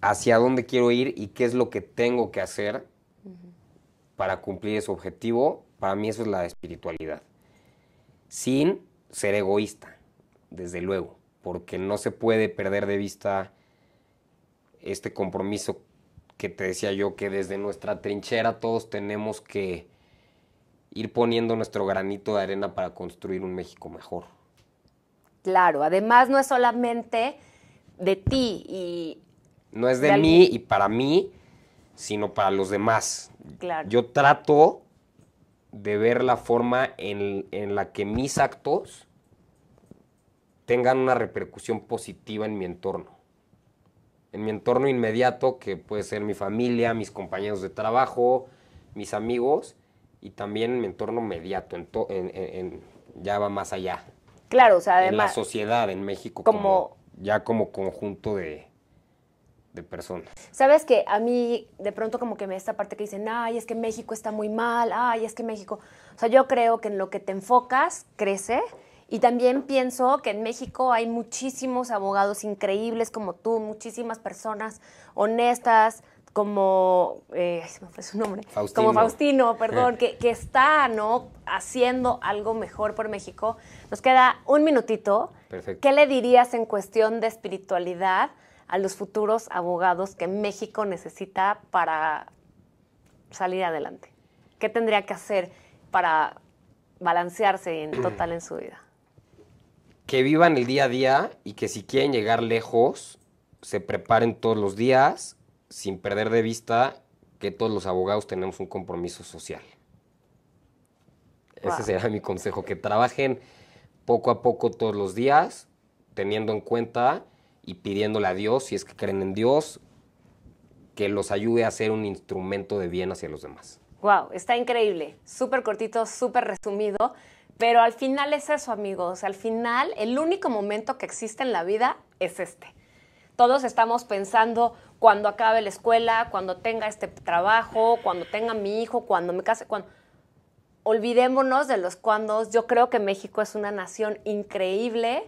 hacia dónde quiero ir y qué es lo que tengo que hacer para cumplir ese objetivo. Para mí eso es la espiritualidad. Sin ser egoísta, desde luego, porque no se puede perder de vista este compromiso que te decía yo, que desde nuestra trinchera todos tenemos que ir poniendo nuestro granito de arena para construir un México mejor. Claro, además no es solamente de ti y... No es de, mí y para mí, sino para los demás. Claro. Yo trato de ver la forma en la que mis actos tengan una repercusión positiva en mi entorno. En mi entorno inmediato, que puede ser mi familia, mis compañeros de trabajo, mis amigos, y también en mi entorno mediato, en, ya va más allá. Claro, o sea, además... En la sociedad en México como, ya como conjunto de, personas. Sabes que a mí de pronto como que me esta parte que dicen, ay, es que México está muy mal, ay, es que México... O sea, yo creo que en lo que te enfocas crece y también pienso que en México hay muchísimos abogados increíbles como tú, muchísimas personas honestas, como, eh, su nombre, Faustino. como Faustino, perdón, que, está, ¿no? Haciendo algo mejor por México. Nos queda un minutito. ¿Qué le dirías en cuestión de espiritualidad a los futuros abogados que México necesita para salir adelante? ¿Qué tendría que hacer para balancearse en total en su vida? Que vivan el día a día y que si quieren llegar lejos, se preparen todos los días, sin perder de vista que todos los abogados tenemos un compromiso social. Ese será mi consejo, que trabajen poco a poco todos los días, teniendo en cuenta y pidiéndole a Dios, si es que creen en Dios, que los ayude a ser un instrumento de bien hacia los demás. Wow, está increíble, súper cortito, súper resumido, pero al final es eso, amigos, al final el único momento que existe en la vida es este. Todos estamos pensando cuando acabe la escuela, cuando tenga este trabajo, cuando tenga mi hijo, cuando me case, cuando... Olvidémonos de los cuándos. Yo creo que México es una nación increíble.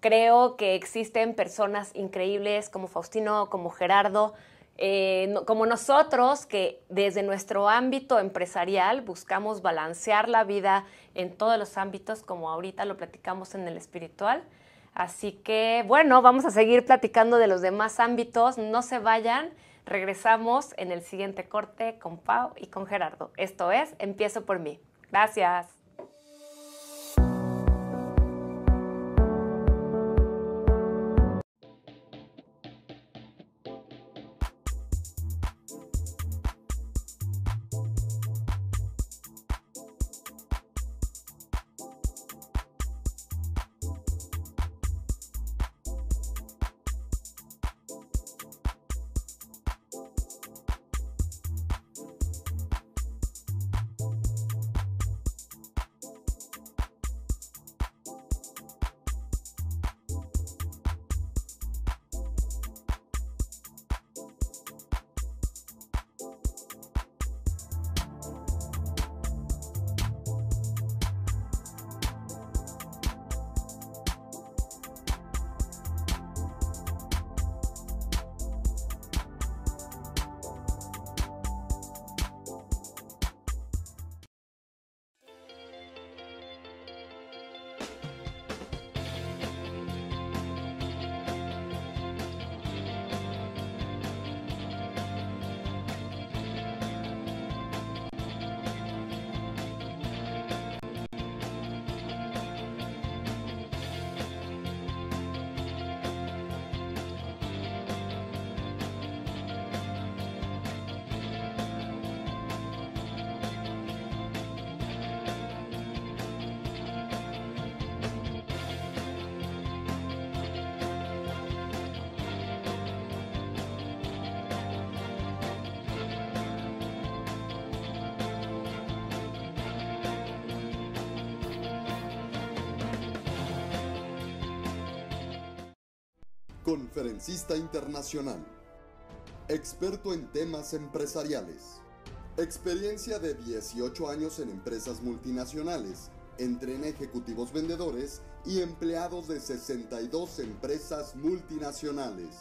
Creo que existen personas increíbles como Faustino, como Gerardo, eh, como nosotros que desde nuestro ámbito empresarial buscamos balancear la vida en todos los ámbitos, como ahorita lo platicamos en el espiritual Así que bueno, vamos a seguir platicando de los demás ámbitos. No se vayan. Regresamos en el siguiente corte con Pau y con Gerardo. Esto es Empiezo por mí. Gracias. conferencista internacional, experto en temas empresariales, experiencia de 18 años en empresas multinacionales, entrena ejecutivos vendedores y empleados de 62 empresas multinacionales.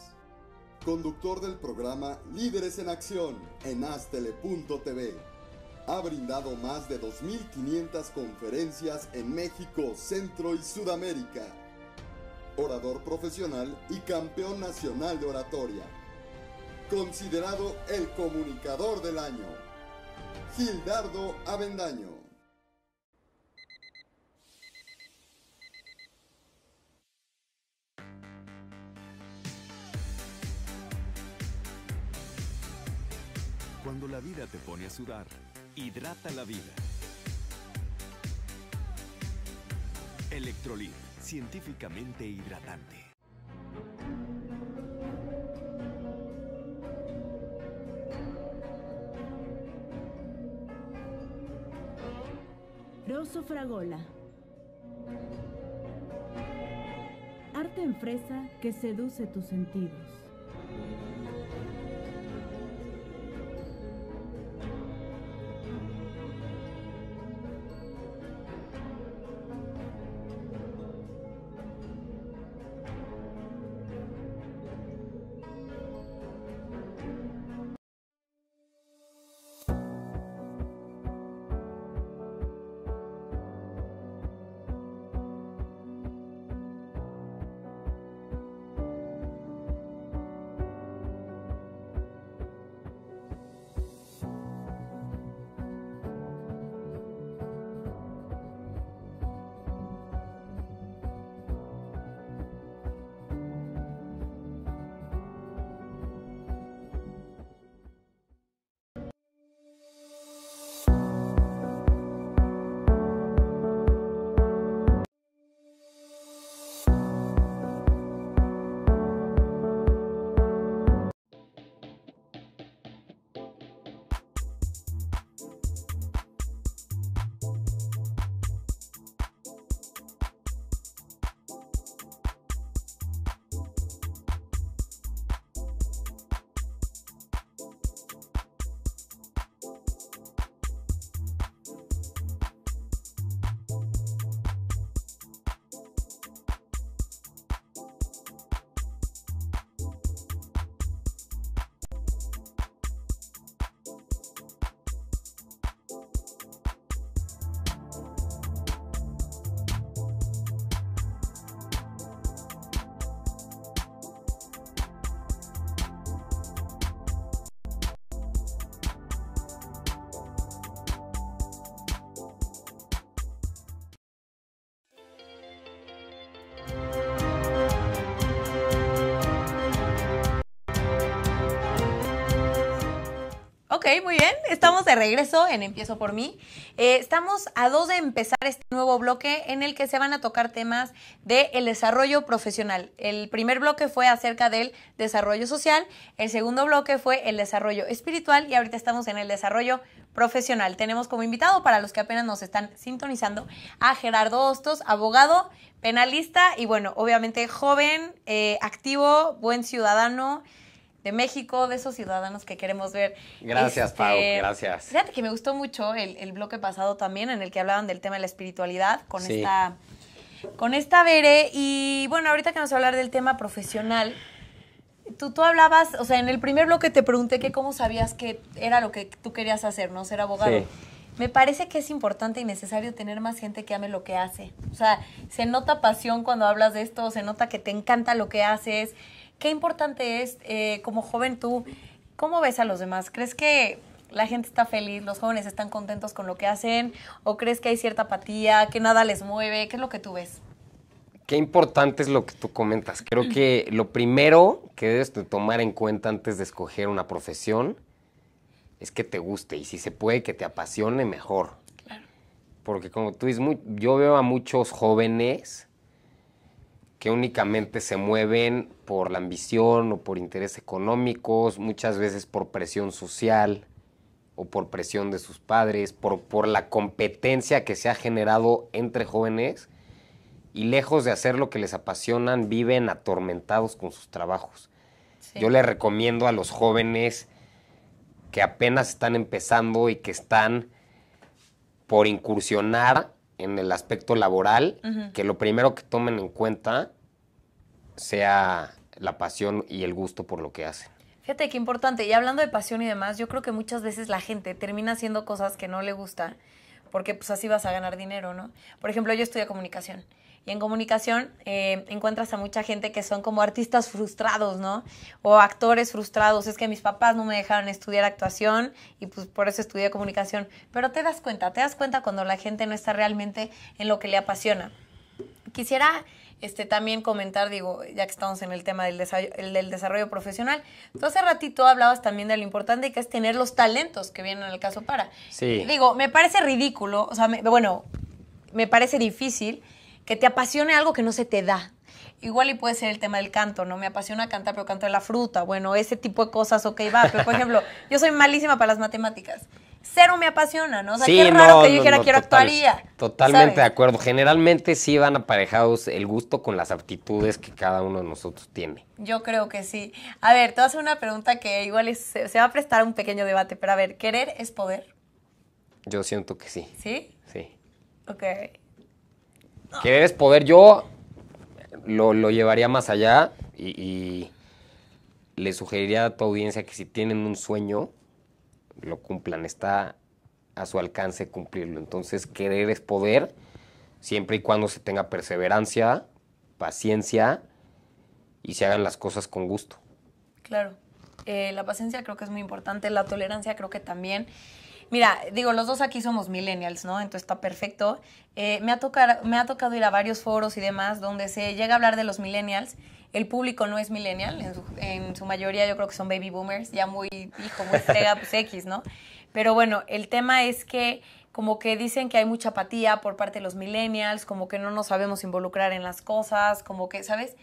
Conductor del programa Líderes en Acción en Astele.tv. Ha brindado más de 2.500 conferencias en México, Centro y Sudamérica orador profesional y campeón nacional de oratoria. Considerado el comunicador del año, Gildardo Avendaño. Cuando la vida te pone a sudar, hidrata la vida. Electrolit científicamente hidratante. Rosso Fragola. Arte en fresa que seduce tus sentidos. Ok, muy bien. Estamos de regreso en Empiezo por mí. Eh, estamos a dos de empezar este nuevo bloque en el que se van a tocar temas del el desarrollo profesional. El primer bloque fue acerca del desarrollo social, el segundo bloque fue el desarrollo espiritual y ahorita estamos en el desarrollo profesional. Tenemos como invitado, para los que apenas nos están sintonizando, a Gerardo Hostos, abogado, penalista y bueno, obviamente joven, eh, activo, buen ciudadano de México, de esos ciudadanos que queremos ver. Gracias, este, Pau, gracias. Fíjate que me gustó mucho el, bloque pasado también, en el que hablaban del tema de la espiritualidad, con esta con esta Bere. Y bueno, ahorita que vamos a hablar del tema profesional, tú, tú hablabas, o sea, en el primer bloque te pregunté que cómo sabías que era lo que tú querías hacer, ¿no? Ser abogado. Me parece que es importante y necesario tener más gente que ame lo que hace. O sea, se nota pasión cuando hablas de esto, se nota que te encanta lo que haces. Qué importante es, eh, como joven tú, ¿cómo ves a los demás? ¿Crees que la gente está feliz, los jóvenes están contentos con lo que hacen? ¿O crees que hay cierta apatía, que nada les mueve? ¿Qué es lo que tú ves? Qué importante es lo que tú comentas. Creo que lo primero que debes tomar en cuenta antes de escoger una profesión es que te guste y si se puede que te apasione mejor. Claro. Porque como tú dices, yo veo a muchos jóvenes que únicamente se mueven por la ambición o por intereses económicos, muchas veces por presión social o por presión de sus padres, por, por la competencia que se ha generado entre jóvenes y lejos de hacer lo que les apasionan, viven atormentados con sus trabajos. Yo le recomiendo a los jóvenes que apenas están empezando y que están por incursionar en el aspecto laboral, que lo primero que tomen en cuenta sea la pasión y el gusto por lo que hacen. Fíjate qué importante. Y hablando de pasión y demás, yo creo que muchas veces la gente termina haciendo cosas que no le gusta, porque pues así vas a ganar dinero, ¿no? Por ejemplo, yo estudié comunicación y en comunicación eh, encuentras a mucha gente que son como artistas frustrados, ¿no? O actores frustrados. Es que mis papás no me dejaron estudiar actuación y pues por eso estudié comunicación. Pero te das cuenta, te das cuenta cuando la gente no está realmente en lo que le apasiona. Quisiera este, también comentar, digo, ya que estamos en el tema del, del desarrollo profesional, tú hace ratito hablabas también de lo importante que es tener los talentos que vienen en el caso para. Sí. Digo, me parece ridículo, o sea, bueno, me parece difícil que te apasione algo que no se te da. Igual y puede ser el tema del canto, ¿no? Me apasiona cantar, pero canto de la fruta. Bueno, ese tipo de cosas, ok, va. Pero, por ejemplo, yo soy malísima para las matemáticas. Cero me apasiona, ¿no? O sea, qué raro que yo dijera que quiero actuaría. Totalmente de acuerdo. Generalmente sí van aparejados el gusto con las aptitudes que cada uno de nosotros tiene. Yo creo que sí. A ver, te voy a hacer una pregunta que igual se, va a prestar un pequeño debate, pero a ver, ¿querer es poder? Yo siento que sí. ¿Sí? Sí. Ok. Querer es poder. Yo lo, lo llevaría más allá y, le sugeriría a tu audiencia que si tienen un sueño, lo cumplan. Está a su alcance cumplirlo. Entonces, querer es poder, siempre y cuando se tenga perseverancia, paciencia y se hagan las cosas con gusto. Claro. Eh, la paciencia creo que es muy importante, la tolerancia creo que también. Mira, digo, los dos aquí somos millennials, ¿no? Entonces está perfecto. Eh, me, ha tocado, me ha tocado ir a varios foros y demás donde se llega a hablar de los millennials el público no es millennial, en su, mayoría yo creo que son baby boomers, ya muy hijo, muy pues X, ¿no? Pero bueno, el tema es que como que dicen que hay mucha apatía por parte de los millennials, como que no nos sabemos involucrar en las cosas, como que, ¿sabes?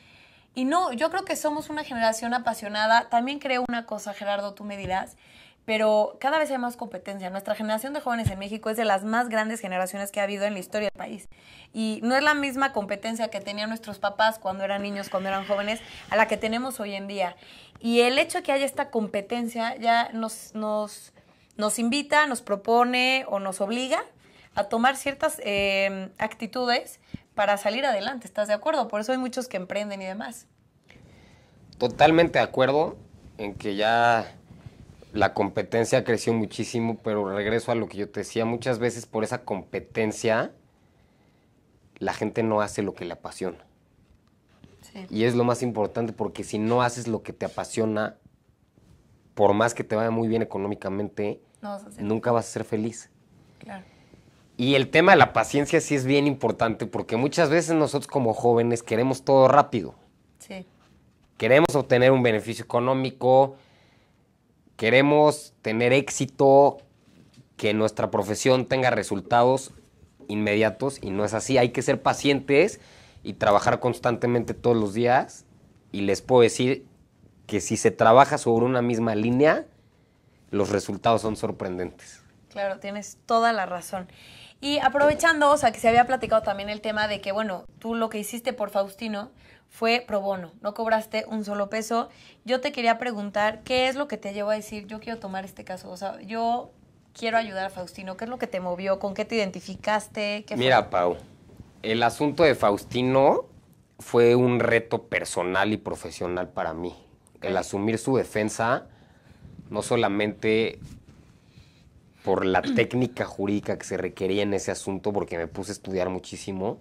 Y no, yo creo que somos una generación apasionada. También creo una cosa, Gerardo, tú me dirás, pero cada vez hay más competencia. Nuestra generación de jóvenes en México es de las más grandes generaciones que ha habido en la historia del país. Y no es la misma competencia que tenían nuestros papás cuando eran niños, cuando eran jóvenes, a la que tenemos hoy en día. Y el hecho de que haya esta competencia ya nos, nos, nos invita, nos propone o nos obliga a tomar ciertas em, actitudes para salir adelante, ¿estás de acuerdo? Por eso hay muchos que emprenden y demás. Totalmente de acuerdo en que ya la competencia creció muchísimo, pero regreso a lo que yo te decía, muchas veces por esa competencia la gente no hace lo que le apasiona. Y es lo más importante porque si no haces lo que te apasiona, por más que te vaya muy bien económicamente, nunca vas a ser feliz. Y el tema de la paciencia sí es bien importante porque muchas veces nosotros como jóvenes queremos todo rápido. Sí. Queremos obtener un beneficio económico, queremos tener éxito, que nuestra profesión tenga resultados inmediatos y no es así. Hay que ser pacientes y trabajar constantemente todos los días. Y les puedo decir que si se trabaja sobre una misma línea, los resultados son sorprendentes. Claro, tienes toda la razón. Y aprovechando, o sea, que se había platicado también el tema de que, bueno, tú lo que hiciste por Faustino, fue pro bono, no cobraste un solo peso. Yo te quería preguntar, ¿qué es lo que te llevó a decir, yo quiero tomar este caso? O sea, yo quiero ayudar a Faustino, ¿qué es lo que te movió? ¿Con qué te identificaste? ¿Qué Mira, Pau, el asunto de Faustino fue un reto personal y profesional para mí. El asumir su defensa, no solamente por la técnica jurídica que se requería en ese asunto, porque me puse a estudiar muchísimo,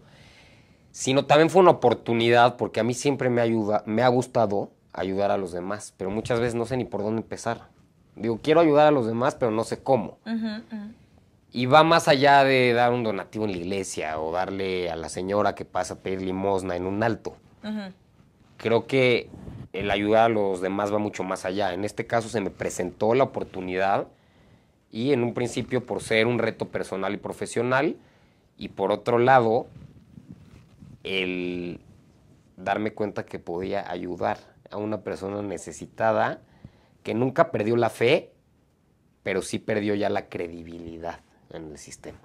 sino también fue una oportunidad porque a mí siempre me, ayuda, me ha gustado ayudar a los demás, pero muchas veces no sé ni por dónde empezar. Digo, quiero ayudar a los demás, pero no sé cómo. Y va más allá de dar un donativo en la iglesia o darle a la señora que pasa a pedir limosna en un alto. Creo que el ayudar a los demás va mucho más allá. En este caso se me presentó la oportunidad y en un principio por ser un reto personal y profesional y por otro lado el darme cuenta que podía ayudar a una persona necesitada que nunca perdió la fe, pero sí perdió ya la credibilidad en el sistema.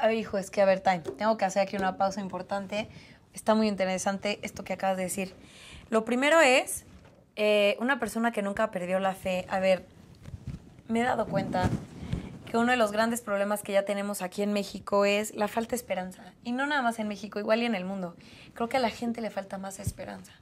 ver, hijo, es que a ver, Time, tengo que hacer aquí una pausa importante. Está muy interesante esto que acabas de decir. Lo primero es eh, una persona que nunca perdió la fe. A ver, me he dado cuenta que uno de los grandes problemas que ya tenemos aquí en México es la falta de esperanza. Y no nada más en México, igual y en el mundo. Creo que a la gente le falta más esperanza.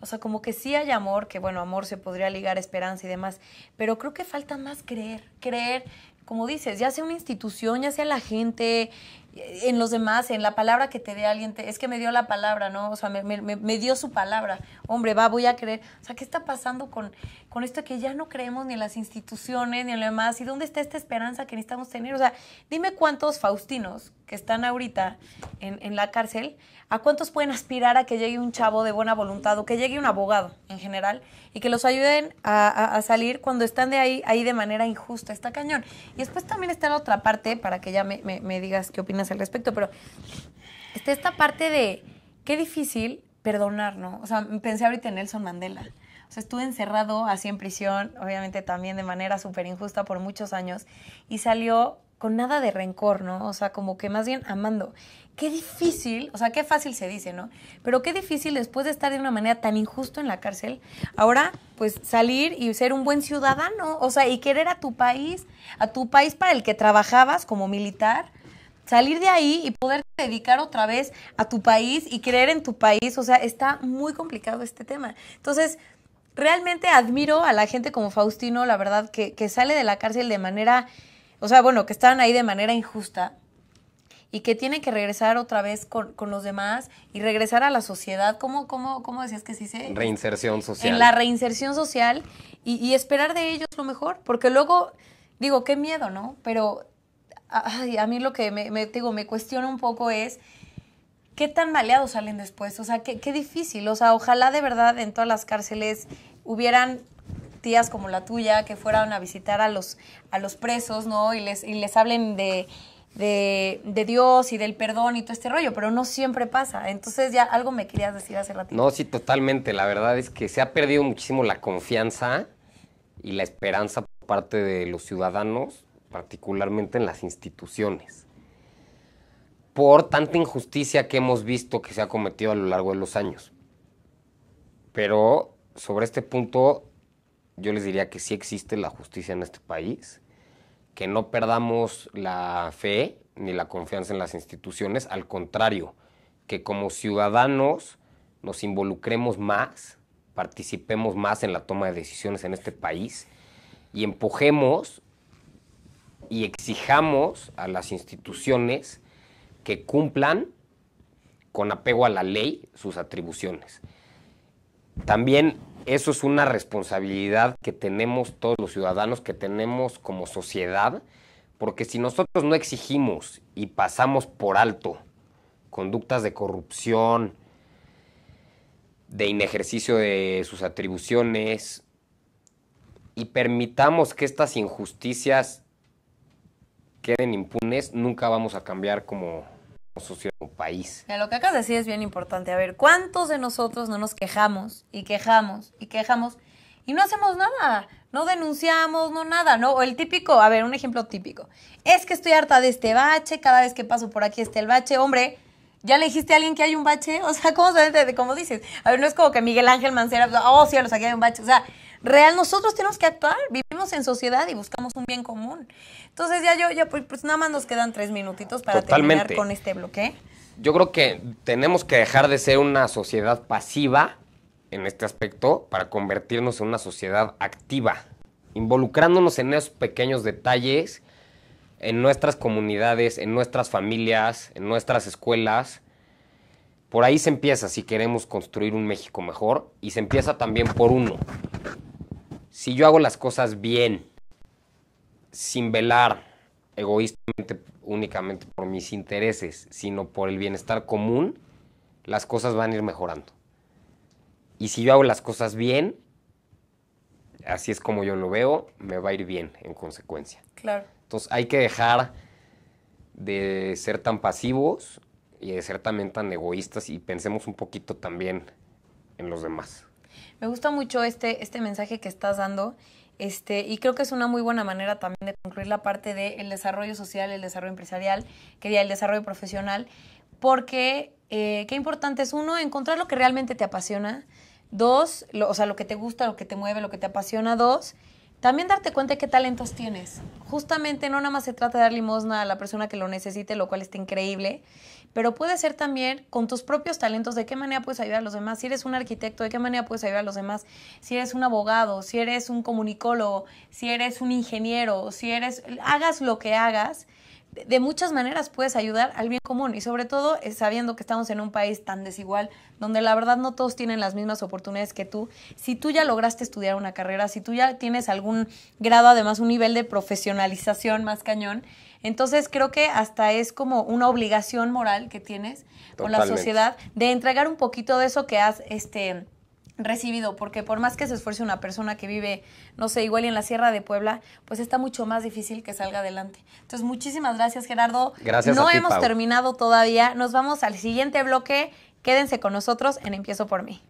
O sea, como que sí hay amor, que bueno, amor se podría ligar a esperanza y demás, pero creo que falta más creer, creer, como dices, ya sea una institución, ya sea la gente, en los demás, en la palabra que te dé alguien, es que me dio la palabra, ¿no? O sea, me, me, dio su palabra. Hombre, va, voy a creer. O sea, ¿qué está pasando con, con esto que ya no creemos ni en las instituciones, ni en lo demás? ¿Y dónde está esta esperanza que necesitamos tener? O sea, dime cuántos faustinos que están ahorita en, en la cárcel ¿a cuántos pueden aspirar a que llegue un chavo de buena voluntad o que llegue un abogado en general y que los ayuden a, salir cuando están de ahí, de manera injusta? Está cañón. Y después también está la otra parte, para que ya me, me digas qué opinas al respecto, pero está esta parte de qué difícil perdonar, ¿no? O sea, pensé ahorita en Nelson Mandela. O sea, estuve encerrado así en prisión, obviamente también de manera súper injusta por muchos años, y salió con nada de rencor, ¿no? O sea, como que más bien amando. Qué difícil, o sea, qué fácil se dice, ¿no? Pero qué difícil después de estar de una manera tan injusto en la cárcel, ahora pues salir y ser un buen ciudadano, o sea, y querer a tu país, a tu país para el que trabajabas como militar, salir de ahí y poder dedicar otra vez a tu país y creer en tu país, o sea, está muy complicado este tema. Entonces, realmente admiro a la gente como Faustino, la verdad, que, que sale de la cárcel de manera o sea, bueno, que están ahí de manera injusta y que tienen que regresar otra vez con, los demás y regresar a la sociedad. ¿Cómo, cómo, cómo decías que sí se...? Reinserción social. En la reinserción social y, esperar de ellos lo mejor, porque luego, digo, qué miedo, ¿no? Pero a mí lo que me, digo, me cuestiona un poco es qué tan maleados salen después, o sea, qué, qué difícil, o sea, ojalá de verdad en todas las cárceles hubieran tías como la tuya que fueran a visitar a los, a los presos, ¿no? Y les, y les hablen de, Dios y del perdón y todo este rollo, pero no siempre pasa. Entonces ya algo me querías decir hace ratito. No, sí, totalmente. La verdad es que se ha perdido muchísimo la confianza y la esperanza por parte de los ciudadanos, particularmente en las instituciones por tanta injusticia que hemos visto que se ha cometido a lo largo de los años. Pero sobre este punto yo les diría que sí existe la justicia en este país, que no perdamos la fe ni la confianza en las instituciones, al contrario, que como ciudadanos nos involucremos más, participemos más en la toma de decisiones en este país y empujemos y exijamos a las instituciones que cumplan con apego a la ley sus atribuciones. También eso es una responsabilidad que tenemos todos los ciudadanos, que tenemos como sociedad, porque si nosotros no exigimos y pasamos por alto conductas de corrupción, de inejercicio de sus atribuciones, y permitamos que estas injusticias queden impunes, nunca vamos a cambiar como, su cierto país. lo que acaso decís es bien importante. A ver, ¿cuántos de nosotros no nos quejamos y quejamos y quejamos y no hacemos nada? No denunciamos, no nada, ¿no? O el típico, a ver, un ejemplo típico. Es que estoy harta de este bache, cada vez que paso por aquí está el bache. Hombre, ¿ya le dijiste a alguien que hay un bache? O sea, ¿cómo se de cómo dices? A ver, no es como que Miguel Ángel Mancera, oh, cielos, aquí hay un bache. O sea, real. Nosotros tenemos que actuar, vivimos en sociedad y buscamos un bien común. Entonces ya yo, ya pues, pues nada más nos quedan tres minutitos para terminar con este bloque. Yo creo que tenemos que dejar de ser una sociedad pasiva en este aspecto para convertirnos en una sociedad activa, involucrándonos en esos pequeños detalles, en nuestras comunidades, en nuestras familias, en nuestras escuelas. Por ahí se empieza si queremos construir un México mejor y se empieza también por uno si yo hago las cosas bien, sin velar egoístamente únicamente por mis intereses, sino por el bienestar común, las cosas van a ir mejorando. Y si yo hago las cosas bien, así es como yo lo veo, me va a ir bien en consecuencia. Claro. Entonces hay que dejar de ser tan pasivos y de ser también tan egoístas y pensemos un poquito también en los demás. Me gusta mucho este, este mensaje que estás dando. Este, y creo que es una muy buena manera también de concluir la parte del el desarrollo social, el desarrollo empresarial, quería el desarrollo profesional, porque eh, qué importante es, uno, encontrar lo que realmente te apasiona, dos, lo, o sea, lo que te gusta, lo que te mueve, lo que te apasiona, dos, también darte cuenta de qué talentos tienes. Justamente no nada más se trata de dar limosna a la persona que lo necesite, lo cual está increíble, pero puede ser también con tus propios talentos, de qué manera puedes ayudar a los demás. Si eres un arquitecto, de qué manera puedes ayudar a los demás. Si eres un abogado, si eres un comunicólogo, si eres un ingeniero, si eres, hagas lo que hagas. De muchas maneras puedes ayudar al bien común y sobre todo eh, sabiendo que estamos en un país tan desigual donde la verdad no todos tienen las mismas oportunidades que tú. Si tú ya lograste estudiar una carrera, si tú ya tienes algún grado, además un nivel de profesionalización más cañón, entonces creo que hasta es como una obligación moral que tienes con la sociedad de entregar un poquito de eso que has este, recibido, porque por más que se esfuerce una persona que vive, no sé, igual en la Sierra de Puebla, pues está mucho más difícil que salga adelante. Entonces, muchísimas gracias Gerardo. Gracias. No hemos terminado todavía, nos vamos al siguiente bloque, quédense con nosotros en Empiezo por mí.